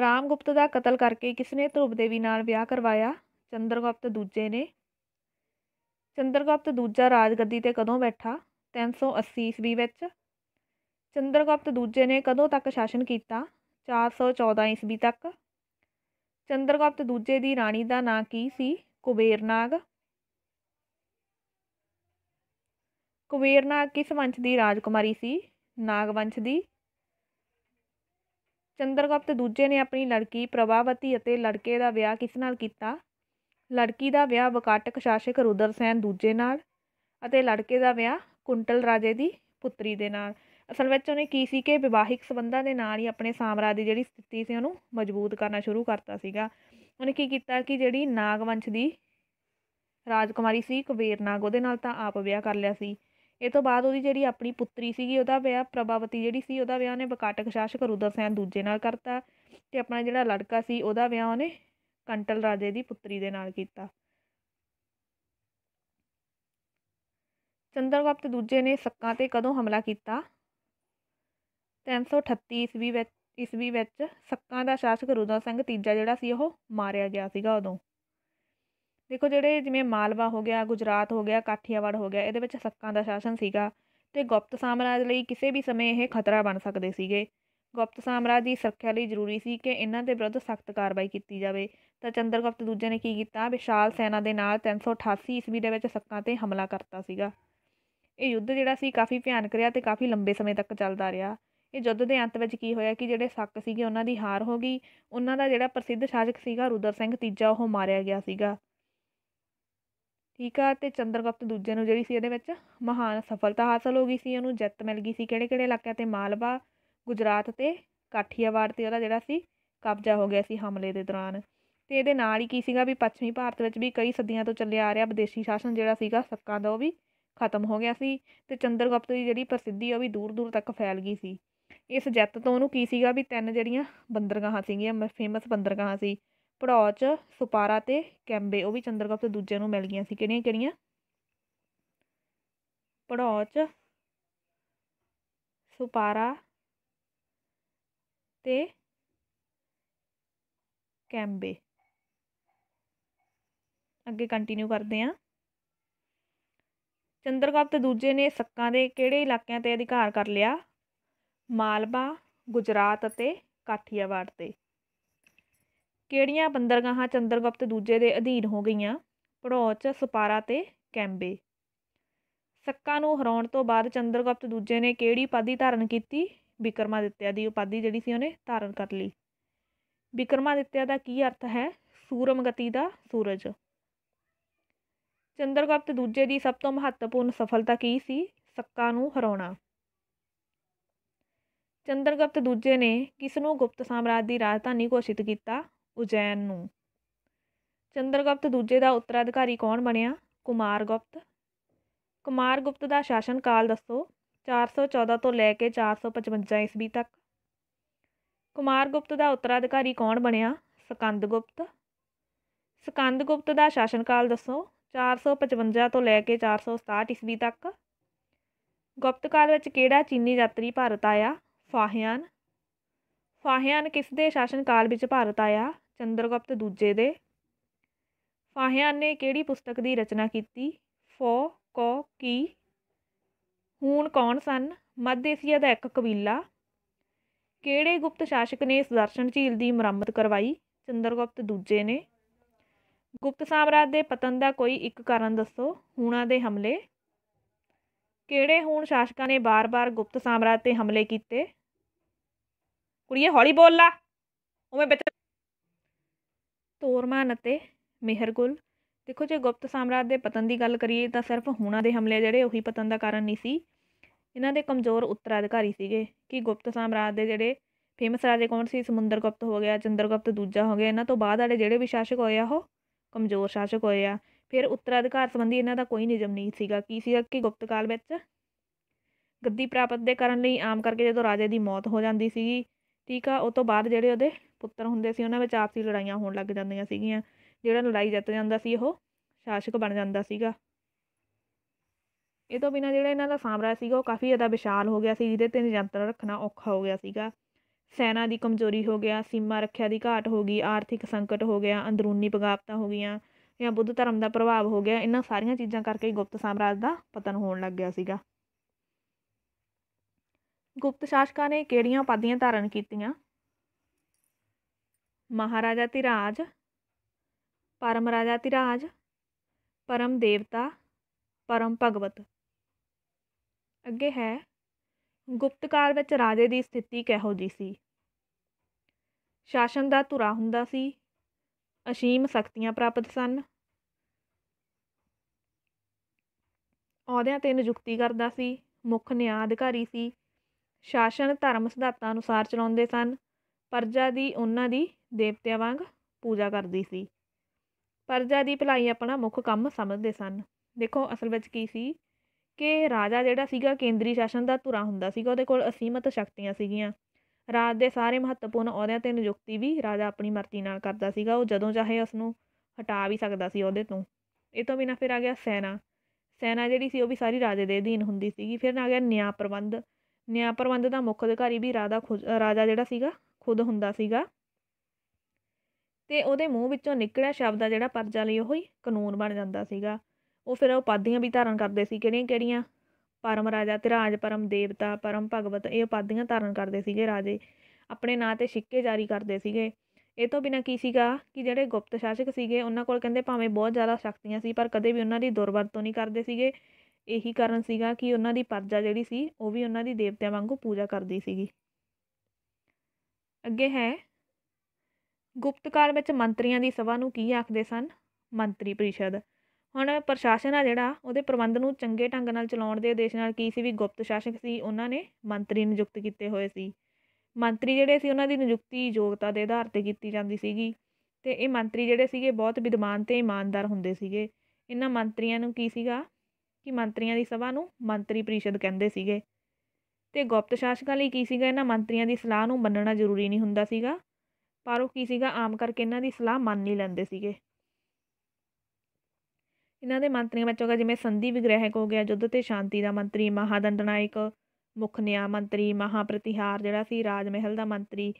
Speaker 1: ਰਾਮਗੁਪਤ ਦਾ ਕਤਲ ਕਰਕੇ ਕਿਸ ਨੇ ਧਰੂਪ ਦੇਵੀ ਨਾਲ ਵਿਆਹ ਕਰਵਾਇਆ ਚੰਦਰਗੁਪਤ ਦੂਜੇ ਨੇ ਚੰਦਰਗੁਪਤ ਦੂਜਾ ਰਾਜਗੱਦੀ ਤੇ ਕਦੋਂ ਬੈਠਾ 380 ਈਸਵੀ ਵਿੱਚ ਚੰਦਰਗੁਪਤ ਦੂਜੇ ਨੇ ਕਦੋਂ ਤੱਕ ਸ਼ਾਸਨ ਕੀਤਾ 414 ਈਸਵੀ ਤੱਕ ਚੰਦਰਗੁਪਤ ਦੂਜੇ ਦੀ ਰਾਣੀ ਦਾ ਨਾਂ ਕੀ ਸੀ ਕੁਬੇਰਨਾਗ ਕੁਬੇਰਨਾਗ ਕਿਸ ਵੰਸ਼ ਦੀ ਰਾਜਕੁਮਾਰੀ ਸੀ ਨਾਗ ਵੰਸ਼ ਦੀ ਚੰਦਰਗੁਪਤ ਦੂਜੇ ਨੇ ਆਪਣੀ ਲੜਕੀ ਪ੍ਰਭਾਵਤੀ ਅਤੇ ਲੜਕੇ ਦਾ ਵਿਆਹ ਕਿਸ ਨਾਲ ਕੀਤਾ ਲੜਕੀ ਦਾ ਵਿਆਹ ਵਾਕਾਟਕ ਸ਼ਾਸਕ ਰੁਦਰ ਸੈਨ ਦੂਜੇ ਨਾਲ ਅਤੇ ਲੜਕੇ ਦਾ ਵਿਆਹ ਕੁੰਟਲ ਰਾਜੇ ਦੀ ਪੁੱਤਰੀ ਦੇ ਨਾਲ ਅਸਲ ਵਿੱਚ ਉਹਨੇ ਕੀ ਸੀ ਕਿ ਵਿਵਾਹਿਕ ਸਬੰਧਾਂ ਦੇ ਨਾਲ ਹੀ ਆਪਣੇ ਸਾਮਰਾਜ ਦੀ ਜਿਹੜੀ ਸਥਿਤੀ ਸੀ ਉਹਨੂੰ ਮਜ਼ਬੂਤ ਕਰਨਾ ਸ਼ੁਰੂ ਕਰਤਾ ਸੀਗਾ ਉਹਨੇ ਕੀ ਕੀਤਾ ਕਿ ਜਿਹੜੀ ਨਾਗਵੰਸ਼ ਦੀ ਰਾਜਕੁਮਾਰੀ ਸੀ ਕੁਬੇਰ ਨਾਗ ਉਹਦੇ ਨਾਲ ਤਾਂ ਆਪ ਵਿਆਹ ਕਰ ਲਿਆ ਸੀ ਇਹ ਤੋਂ ਬਾਅਦ ਉਹਦੀ ਜਿਹੜੀ ਆਪਣੀ ਪੁੱਤਰੀ ਸੀਗੀ ਉਹਦਾ ਵਿਆਹ ਪ੍ਰਭਾਵਤੀ ਜਿਹੜੀ ਸੀ ਉਹਦਾ ਵਿਆਹ ਉਹਨੇ ਬਕਾਟਕ ਸ਼ਾਸਕ ਰੁਦਰ ਸੈਨ ਦੂਜੇ ਨਾਲ ਕਰਤਾ ਤੇ ਆਪਣਾ ਜਿਹੜਾ ਲੜਕਾ ਸੀ ਉਹਦਾ ਵਿਆਹ ਉਹਨੇ ਕੰਟਲ ਰਾਜੇ ਦੀ ਪੁੱਤਰੀ ਦੇ ਨਾਲ ਕੀਤਾ ਚੰਦਰਗੁਪਤ ਦੂਜੇ ਨੇ ਸੱਕਾਂ ਤੇ ਕਦੋਂ ਹਮਲਾ ਕੀਤਾ 338 ਈਸਵੀ ਵਿੱਚ ਈਸਵੀ ਵਿੱਚ ਸੱਕਾਂ ਦਾ ਸ਼ਾਸਕ ਰੁਦਨ ਸਿੰਘ ਤੀਜਾ ਜਿਹੜਾ ਸੀ ਉਹ ਮਾਰਿਆ ਗਿਆ ਸੀਗਾ ਉਦੋਂ ਦੇਖੋ ਜਿਹੜੇ ਜਿਵੇਂ ਮਾਲਵਾ ਹੋ ਗਿਆ ਗੁਜਰਾਤ ਹੋ ਗਿਆ ਕਾਠੀਆਵਾੜ ਹੋ ਗਿਆ ਇਹਦੇ ਵਿੱਚ ਸੱਕਾਂ ਦਾ ਸ਼ਾਸਨ ਸੀਗਾ ਤੇ ਗੁਪਤ ਸਾਮਰਾਜ ਲਈ ਕਿਸੇ ਵੀ ਸਮੇਂ ਇਹ ਖਤਰਾ ਬਣ ਸਕਦੇ ਸੀਗੇ ਗੁਪਤ ਸਾਮਰਾਜ ਦੀ ਸੁਰੱਖਿਆ ਲਈ ਜ਼ਰੂਰੀ ਸੀ ਕਿ ਇਹਨਾਂ ਦੇ ਵਿਰੁੱਧ ਸਖਤ ਕਾਰਵਾਈ ਕੀਤੀ ਜਾਵੇ ਤਾਂ ਚੰਦਰਗੁਪਤ ਦੂਜੇ ਨੇ ਕੀ ਕੀਤਾ ਵਿਸ਼ਾਲ ਸੈਨਾ ਦੇ ਨਾਲ 388 ਈਸਵੀ ਦੇ ਵਿੱਚ ਸੱਕਾਂ ਤੇ ਹਮਲਾ ਕਰਤਾ ਸੀਗਾ ਇਹ ਯੁੱਧ ਜਿਹੜਾ ਸੀ ਕਾਫੀ ਭਿਆਨਕ ਰਿਹਾ ਤੇ ਕਾਫੀ ਲੰਬੇ ਸਮੇਂ ਤੱਕ ਚੱਲਦਾ ਰਿਹਾ ਇਹ ਯੁੱਧ ਦੇ ਅੰਤ ਵਿੱਚ ਕੀ ਹੋਇਆ ਕਿ ਜਿਹੜੇ ਸੱਕ ਸੀਗੇ ਉਹਨਾਂ ਦੀ ਹਾਰ ਹੋ ਗਈ ਉਹਨਾਂ ਦਾ ਜਿਹੜਾ ਪ੍ਰਸਿੱਧ ਸ਼ਾਸਕ ਸੀਗਾ ਰੁਦਰ ਸਿੰਘ ਤੀਜਾ ਉਹ ਮਾਰਿਆ ਗਿਆ ਸੀਗਾ ਠੀਕ ਆ ਤੇ ਚੰਦਰਗੁਪਤ ਦੂਜੇ ਨੂੰ ਜਿਹੜੀ ਸੀ ਇਹਦੇ ਵਿੱਚ ਮਹਾਨ ਸਫਲਤਾ ਹਾਸਲ ਹੋ ਗਈ ਸੀ ਉਹਨੂੰ ਜਿੱਤ ਮਿਲ ਗਈ ਸੀ ਕਿਹੜੇ ਕਿਹੜੇ ਇਲਾਕਿਆਂ ਤੇ ਮਾਲਵਾ ਗੁਜਰਾਤ ਤੇ ਕਾਠੀਆਵਾੜ ਤੇ ਉਹਦਾ ਜਿਹੜਾ ਸੀ ਕਬਜ਼ਾ ਹੋ ਗਿਆ ਸੀ ਹਮਲੇ ਦੇ ਦੌਰਾਨ ਤੇ ਇਹਦੇ ਨਾਲ ਹੀ ਕੀ ਸੀਗਾ ਵੀ ਪੱਛਮੀ ਭਾਰਤ ਵਿੱਚ ਵੀ ਕਈ ਸਦੀਆਂ ਤੋਂ ਚੱਲਿਆ ਆ ਰਿਹਾ ਵਿਦੇਸ਼ੀ ਸ਼ਾਸਨ ਜਿਹੜਾ ਸੀਗਾ ਸੱਕਾ ਦਾ ਉਹ ਵੀ ਖਤਮ ਹੋ ਗਿਆ ਸੀ ਤੇ ਚੰਦਰਗੁਪਤ ਦੀ ਜਿਹੜੀ ਪ੍ਰਸਿੱਧੀ ਉਹ ਵੀ ਦੂਰ ਦੂਰ ਤੱਕ ਫੈਲ ਗਈ ਸੀ ਇਸ ਜਿੱਤ ਤੋਂ ਉਹਨੂੰ ਕੀ ਸੀਗਾ ਵੀ ਤਿੰਨ ਜਿਹੜੀਆਂ ਬੰਦਰਗਾਹਾਂ ਸੀਗੀਆਂ ਫੇਮਸ ਬੰਦਰਗਾਹਾਂ ਸੀ ਪੜੌਚ ਸੁਪਾਰਾ ਤੇ ਕੈਂਬੇ ਉਹ ਵੀ ਚੰਦਰਗੁਪਤ ਦੂਜੇ ਨੂੰ ਮਿਲ ਗਈਆਂ ਸੀ ਕਿਹੜੀਆਂ ਕਿਹੜੀਆਂ ਪੜੌਚ ਸੁਪਾਰਾ ਤੇ ਕੈਂਬੇ ਅੱਗੇ ਕੰਟੀਨਿਊ ਕਰਦੇ ਹਾਂ ਚੰਦਰਗੁਪਤ ਦੂਜੇ ਨੇ ਸੱਕਾਂ ਦੇ ਕਿਹੜੇ ਇਲਾਕਿਆਂ ਤੇ ਅਧਿਕਾਰ ਕਰ ਲਿਆ ਮਾਲਵਾ ਗੁਜਰਾਤ ਅਤੇ ਕਾਠੀਆਵਾੜ ਤੇ ਕਿਹੜੀਆਂ ਬੰਦਰਗਾਹਾਂ ਚੰਦਰਗੁਪਤ ਦੂਜੇ ਦੇ ਅਧੀਨ ਹੋ ਗਈਆਂ ਪੜੋਚ ਸਪਾਰਾ ਤੇ ਕੈਂਬੇ ਸੱਕਾਂ ਨੂੰ ਹਰਾਉਣ ਤੋਂ ਬਾਅਦ ਚੰਦਰਗੁਪਤ ਦੂਜੇ ਨੇ ਕਿਹੜੀ ਉਪਾਧੀ ਧਾਰਨ ਕੀਤੀ ਵਿਕਰਮਾਦਿੱਤਿਆ ਦੀ ਉਪਾਧੀ ਜਿਹੜੀ ਸੀ ਉਹਨੇ ਧਾਰਨ ਕਰ ਲਈ ਵਿਕਰਮਾਦਿੱਤਿਆ ਦਾ ਕੀ ਅਰਥ ਹੈ ਸੂਰਮਗਤੀ ਦਾ ਸੂਰਜ ਚੰਦਰਗੁਪਤ ਦੂਜੇ ਦੀ ਸਭ ਤੋਂ ਮਹੱਤਵਪੂਰਨ ਸਫਲਤਾ ਕੀ ਸੀ ਸੱਕਾ ਨੂੰ ਹਰਾਉਣਾ ਚੰਦਰਗੁਪਤ ਦੂਜੇ ਨੇ ਕਿਸ ਨੂੰ ਗੁਪਤ ਸਾਮਰਾਜ ਦੀ ਰਾਜਧਾਨੀ ਘੋਸ਼ਿਤ ਕੀਤਾ ਉਜੈਨ ਨੂੰ ਚੰਦਰਗੁਪਤ ਦੂਜੇ ਦਾ ਉੱਤਰਾਧਿਕਾਰੀ ਕੌਣ ਬਣਿਆ ਕੁਮਾਰਗੁਪਤ ਕੁਮਾਰਗੁਪਤ ਦਾ ਸ਼ਾਸਨ ਕਾਲ ਦੱਸੋ 414 ਤੋਂ ਲੈ ਕੇ 455 ਈਸਵੀ ਤੱਕ ਕੁਮਾਰਗੁਪਤ ਦਾ ਉੱਤਰਾਧਿਕਾਰੀ ਕੌਣ ਬਣਿਆ ਸਕੰਦਗੁਪਤ ਸਕੰਦਗੁਪਤ ਦਾ ਸ਼ਾਸਨ ਕਾਲ ਦੱਸੋ 455 ਤੋਂ ਲੈ ਕੇ 467 ਈਸਵੀ ਤੱਕ ਗੁਪਤ ਕਾਲ ਵਿੱਚ ਕਿਹੜਾ ਚੀਨੀ ਯਾਤਰੀ ਭਾਰਤ ਆਇਆ ਫਾਹਿਆਨ ਫਾਹਿਆਨ ਕਿਸ ਦੇ ਸ਼ਾਸਨ ਕਾਲ ਵਿੱਚ ਭਾਰਤ ਆਇਆ ਚੰਦਰਗੁਪਤ ਦੂਜੇ ਦੇ ਫਾਹਿਆਨ ਨੇ ਕਿਹੜੀ ਪੁਸਤਕ ਦੀ ਰਚਨਾ ਕੀਤੀ ਫੋ ਕੋ ਕੀ ਹੂਣ ਕੌਣ ਸਨ ਮੱਧ ਏਸ਼ੀਆ ਦਾ ਇੱਕ ਕਬੀਲਾ ਕਿਹੜੇ ਗੁਪਤ ਸ਼ਾਸਕ ਨੇ ਸੁਦਰਸ਼ਨ ਝੀਲ ਦੀ ਮੁਰੰਮਤ ਕਰਵਾਈ ਚੰਦਰਗੁਪਤ ਦੂਜੇ ਨੇ ਗੁਪਤ ਸਾਮਰਾਜ ਦੇ ਪਤਨ ਦਾ ਕੋਈ ਇੱਕ ਕਾਰਨ ਦੱਸੋ ਹੂਣਾਂ ਦੇ ਹਮਲੇ ਕਿਹੜੇ ਹੂਣ ਸ਼ਾਸਕਾਂ ਨੇ ਬਾਰ-ਬਾਰ ਗੁਪਤ ਸਾਮਰਾਜ ਤੇ ਹਮਲੇ ਕੀਤੇ ਕੁੜੀਏ ਹੌਲੀ ਬੋਲ ਲਾ ਉਵੇਂ ਬੱਚਾ ਤੋਰਮਾਨ ਅਤੇ ਮਿਹਰਗੁਲ ਦੇਖੋ ਜੇ ਗੁਪਤ ਸਾਮਰਾਜ ਦੇ ਪਤਨ ਦੀ ਗੱਲ ਕਰੀਏ ਤਾਂ ਸਿਰਫ ਹੂਣਾ ਦੇ ਹਮਲੇ ਜਿਹੜੇ ਉਹੀ ਪਤਨ ਦਾ ਕਾਰਨ ਨਹੀਂ ਸੀ ਇਹਨਾਂ ਦੇ ਕਮਜ਼ੋਰ ਉੱਤਰਾਧਿਕਾਰੀ ਸੀਗੇ ਕਿ ਗੁਪਤ ਸਾਮਰਾਜ ਦੇ ਜਿਹੜੇ ਫੇਮਸ ਰਾਜੇ ਕੌਣ ਸੀ ਸਮੁੰਦਰ ਗੁਪਤ ਹੋ ਗਿਆ ਚੰਦਰ ਗੁਪਤ ਦੂਜਾ ਹੋ ਗਿਆ ਇਹਨਾਂ ਤੋਂ ਬਾਅਦ ਵਾਲੇ ਜਿਹੜੇ ਵੀ ਸ਼ਾਸਕ ਹੋਏ ਆ ਉਹ ਕਮਜ਼ੋਰ ਸ਼ਾਸਕ ਹੋਏ ਆ ਫਿਰ ਉੱਤਰਾਧਿਕਾਰ ਸੰਬੰਧੀ ਇਹਨਾਂ ਦਾ ਕੋਈ ਨਿਯਮ ਨਹੀਂ ਸੀਗਾ ਕੀ ਸੀਗਾ ਕਿ ਗੁਪਤ ਕਾਲ ਵਿੱਚ ਗੱਦੀ ਪ੍ਰਾਪਤ ਦੇ ਕਰਨ ਲਈ ਆਮ ਕਰਕੇ ਜਦੋਂ ਰਾਜੇ ਦੀ ਮੌਤ ਹੋ ਜਾਂਦੀ ਸੀਗੀ ਠੀਕ ਆ ਉਸ ਤੋਂ ਬਾਅਦ ਜਿਹੜੇ ਉਹਦੇ ਪੁੱਤਰ ਹੁੰਦੇ ਸੀ ਉਹਨਾਂ ਵਿੱਚ ਆਪਸੀ ਲੜਾਈਆਂ ਹੋਣ ਲੱਗ ਜਾਂਦੀਆਂ ਸੀਗੀਆਂ ਜਿਹੜਾ ਲੜਾਈ ਜਿੱਤ ਜਾਂਦਾ ਸੀ ਉਹ ਸ਼ਾਸਕ ਬਣ ਜਾਂਦਾ ਸੀਗਾ ਇਹ ਤੋਂ ਬਿਨਾਂ ਜਿਹੜਾ ਇਹਨਾਂ ਦਾ ਸਾਮਰਾਜ ਸੀਗਾ ਉਹ ਕਾਫੀ ਜ਼ਿਆਦਾ ਵਿਸ਼ਾਲ ਹੋ ਗਿਆ ਸੀ ਜਿਹਦੇ ਤੇ ਨਿਯੰਤਰਣ ਰੱਖਣਾ ਔਖਾ ਹੋ ਗਿਆ ਸੀਗਾ ਸੈਨਾ ਦੀ ਕਮਜ਼ੋਰੀ ਹੋ ਗਿਆ ਸੀਮਾ ਰੱਖਿਆ ਦੀ ਘਾਟ ਹੋ ਗਈ ਆਰਥਿਕ ਸੰਕਟ ਹੋ ਗਿਆ ਅੰਦਰੂਨੀ ਬਗਾਵਤਾਂ ਹੋ ਗਈਆਂ ਜਾਂ ਬੁੱਧ ਧਰਮ ਦਾ ਪ੍ਰਭਾਵ ਹੋ ਗਿਆ ਇਹਨਾਂ ਸਾਰੀਆਂ ਚੀਜ਼ਾਂ ਕਰਕੇ ਗੁਪਤ ਸਾਮਰਾਜ ਦਾ ਪਤਨ ਹੋਣ ਲੱਗ ਗਿਆ ਸੀਗਾ ਗੁਪਤ ਸ਼ਾਸਕਾਂ ਨੇ ਕਿਹੜੀਆਂ ਉਪਾਧੀਆਂ ਧਾਰਨ ਕੀਤੀਆਂ ਮਹਾਰਾਜਾ ਧਿਰਾਜ ਪਰਮ ਰਾਜਾ ਧਿਰਾਜ ਪਰਮ ਦੇਵਤਾ ਪਰਮ ਭਗਵਤ ਅੱਗੇ ਹੈ ਗੁਪਤ ਕਾਲ ਵਿੱਚ ਰਾਜੇ ਦੀ ਸਥਿਤੀ ਕਿਹੋ ਜੀ ਸੀ ਸ਼ਾਸਨ ਦਾ ਧੁਰਾ ਹੁੰਦਾ ਸੀ ਅਸੀਮ ਸ਼ਕਤੀਆਂ ਪ੍ਰਾਪਤ ਸਨ ਆਉਦਿਆਂ ਤੇ ਨਿਯੁਕਤੀ ਕਰਦਾ ਸੀ ਮੁੱਖ ਨਿਆਂ ਅਧਿਕਾਰੀ ਸੀ ਸ਼ਾਸਨ ਧਰਮ ਸਿਧਾਂਤਾਂ ਅਨੁਸਾਰ ਚਲਾਉਂਦੇ ਸਨ ਪਰਜਾ ਦੀ ਉਹਨਾਂ ਦੀ ਦੇਵਤਿਆਂ ਵਾਂਗ ਪੂਜਾ ਕਰਦੀ ਸੀ ਪਰਜਾ ਦੀ ਭਲਾਈ ਆਪਣਾ ਮੁੱਖ ਕੰਮ ਸਮਝਦੇ ਸਨ ਦੇਖੋ ਅਸਲ ਵਿੱਚ ਕੀ ਸੀ ਕਿ ਰਾਜਾ ਜਿਹੜਾ ਸੀਗਾ ਕੇਂਦਰੀ ਸ਼ਾਸਨ ਦਾ ਧੁਰਾ ਹੁੰਦਾ ਸੀਗਾ ਉਹਦੇ ਕੋਲ ਅਸੀਮਤ ਸ਼ਕਤੀਆਂ ਸੀਗੀਆਂ ਰਾਜ ਦੇ ਸਾਰੇ ਮਹੱਤਵਪੂਰਨ ਅਹੁਦਿਆਂ 'ਤੇ ਨਿਯੁਕਤੀ ਵੀ ਰਾਜਾ ਆਪਣੀ ਮਰਜ਼ੀ ਨਾਲ ਕਰਦਾ ਸੀਗਾ ਉਹ ਜਦੋਂ ਚਾਹੇ ਉਸ ਨੂੰ ਹਟਾ ਵੀ ਸਕਦਾ ਸੀ ਅਹੁਦੇ ਤੋਂ ਇਹ ਤੋਂ ਬਿਨਾਂ ਫਿਰ ਆ ਗਿਆ ਸੈਨਾ ਸੈਨਾ ਜਿਹੜੀ ਸੀ ਉਹ ਵੀ ਸਾਰੀ ਰਾਜੇ ਦੇ ਅਧੀਨ ਹੁੰਦੀ ਸੀਗੀ ਫਿਰ ਆ ਗਿਆ ਨਿਆਂ ਪ੍ਰਬੰਧ ਨਿਆਂ ਪ੍ਰਬੰਧ ਦਾ ਮੁੱਖ ਅਧਿਕਾਰੀ ਵੀ ਰਾਜਾ ਰਾਜਾ ਜਿਹੜਾ ਸੀਗਾ ਖੁਦ ਹੁੰਦਾ ਸੀਗਾ ਤੇ ਉਹਦੇ ਮੂੰਹ ਵਿੱਚੋਂ ਨਿਕਲਿਆ ਸ਼ਬਦ ਆ ਜਿਹੜਾ ਪਰਜਾ ਲਈ ਉਹ ਹੀ ਕਾਨੂੰਨ ਬਣ ਜਾਂਦਾ ਸੀਗਾ ਉਹ ਫਿਰ ਉਪਾਧੀਆਂ ਵੀ ਧਾਰਨ ਕਰਦੇ ਸੀ ਕਿਹੜੀਆਂ ਕਿਹੜੀਆਂ ਪਰਮ ਰਾਜਾ ਤੇ ਰਾਜ ਪਰਮ ਦੇਵਤਾ ਪਰਮ ਭਗਵਤ ਇਹ ਉਪਾਧੀਆਂ ਧਾਰਨ ਕਰਦੇ ਸੀਗੇ ਰਾਜੇ ਆਪਣੇ ਨਾਂ ਤੇ ਸਿੱਕੇ ਜਾਰੀ ਕਰਦੇ ਸੀਗੇ ਇਹ ਤੋਂ ਬਿਨਾ ਕੀ ਸੀਗਾ ਕਿ ਜਿਹੜੇ ਗੁਪਤ ਸ਼ਾਸਕ ਸੀਗੇ ਉਹਨਾਂ ਕੋਲ ਕਹਿੰਦੇ ਭਾਵੇਂ ਬਹੁਤ ਜ਼ਿਆਦਾ ਸ਼ਕਤੀਆਂ ਸੀ ਪਰ ਕਦੇ ਵੀ ਉਹਨਾਂ ਦੀ ਦੁਰਵਰਤੋਂ ਨਹੀਂ ਕਰਦੇ ਸੀਗੇ ਇਹੀ ਕਾਰਨ ਸੀਗਾ ਕਿ ਉਹਨਾਂ ਦੀ ਪਰਜਾ ਜਿਹੜੀ ਸੀ ਉਹ ਵੀ ਉਹਨਾਂ ਦੀ ਦੇਵਤਿਆਂ ਵਾਂਗੂ ਪੂਜਾ ਕਰਦੀ ਸੀਗੀ ਅੱਗੇ ਹੈ ਗੁਪਤ ਕਾਲ ਵਿੱਚ ਮੰਤਰੀਆਂ ਦੀ ਸਭਾ ਨੂੰ ਕੀ ਆਖਦੇ ਸਨ ਮੰਤਰੀ ਪਰਿਸ਼ਦ ਹੁਣ ਪ੍ਰਸ਼ਾਸਨ ਆ ਜਿਹੜਾ ਉਹਦੇ ਪ੍ਰਬੰਧ ਨੂੰ ਚੰਗੇ ਢੰਗ ਨਾਲ ਚਲਾਉਣ ਦੇ ਉਦੇਸ਼ ਨਾਲ ਕੀ ਸੀ ਵੀ ਗੁਪਤ ਸ਼ਾਸਕ ਸੀ ਉਹਨਾਂ ਨੇ ਮੰਤਰੀ ਨਿਯੁਕਤ ਕੀਤੇ ਹੋਏ ਸੀ ਮੰਤਰੀ ਜਿਹੜੇ ਸੀ ਉਹਨਾਂ ਦੀ ਨਿਯੁਕਤੀ ਯੋਗਤਾ ਦੇ ਆਧਾਰ ਤੇ ਕੀਤੀ ਜਾਂਦੀ ਸੀਗੀ ਤੇ ਇਹ ਮੰਤਰੀ ਜਿਹੜੇ ਸੀਗੇ ਬਹੁਤ ਵਿਦਵਾਨ ਤੇ ਇਮਾਨਦਾਰ ਹੁੰਦੇ ਸੀਗੇ ਇਹਨਾਂ ਮੰਤਰੀਆਂ ਨੂੰ ਕੀ ਸੀਗਾ ਕਿ ਮੰਤਰੀਆਂ ਦੀ ਸਭਾ ਨੂੰ ਮੰਤਰੀ ਪ੍ਰੀਸ਼ਦ ਕਹਿੰਦੇ ਸੀਗੇ ਤੇ ਗੁਪਤ ਸ਼ਾਸਕਾਂ ਲਈ ਕੀ ਸੀਗਾ ਇਹਨਾਂ ਮੰਤਰੀਆਂ ਦੀ ਸਲਾਹ ਨੂੰ ਮੰਨਣਾ ਜ਼ਰੂਰੀ ਨਹੀਂ ਹੁੰਦਾ ਸੀਗਾ ਪਰ ਉਹ ਕੀ ਸੀਗਾ ਆਮ ਕਰਕੇ ਇਹਨਾਂ ਦੀ ਸਲਾਹ ਮੰਨ ਨਹੀਂ ਲੈਂਦੇ ਸੀਗੇ ਇਹਨਾਂ ਦੇ ਮੰਤਰੀਆਂ ਵਿੱਚ ਹੋਗਾ ਜਿਵੇਂ ਸੰਧੀ ਵਿਗ੍ਰਹਿਕ ਹੋ ਗਿਆ ਜੁੱਧ ਤੇ ਸ਼ਾਂਤੀ ਦਾ ਮੰਤਰੀ ਮਹਾਦੰਡਨਾਇਕ ਮੁੱਖ ਨਿਆਂ ਮੰਤਰੀ ਮਹਾਪ੍ਰਤੀਹਾਰ ਜਿਹੜਾ ਸੀ ਰਾਜ ਮਹਿਲ ਦਾ ਮੰਤਰੀ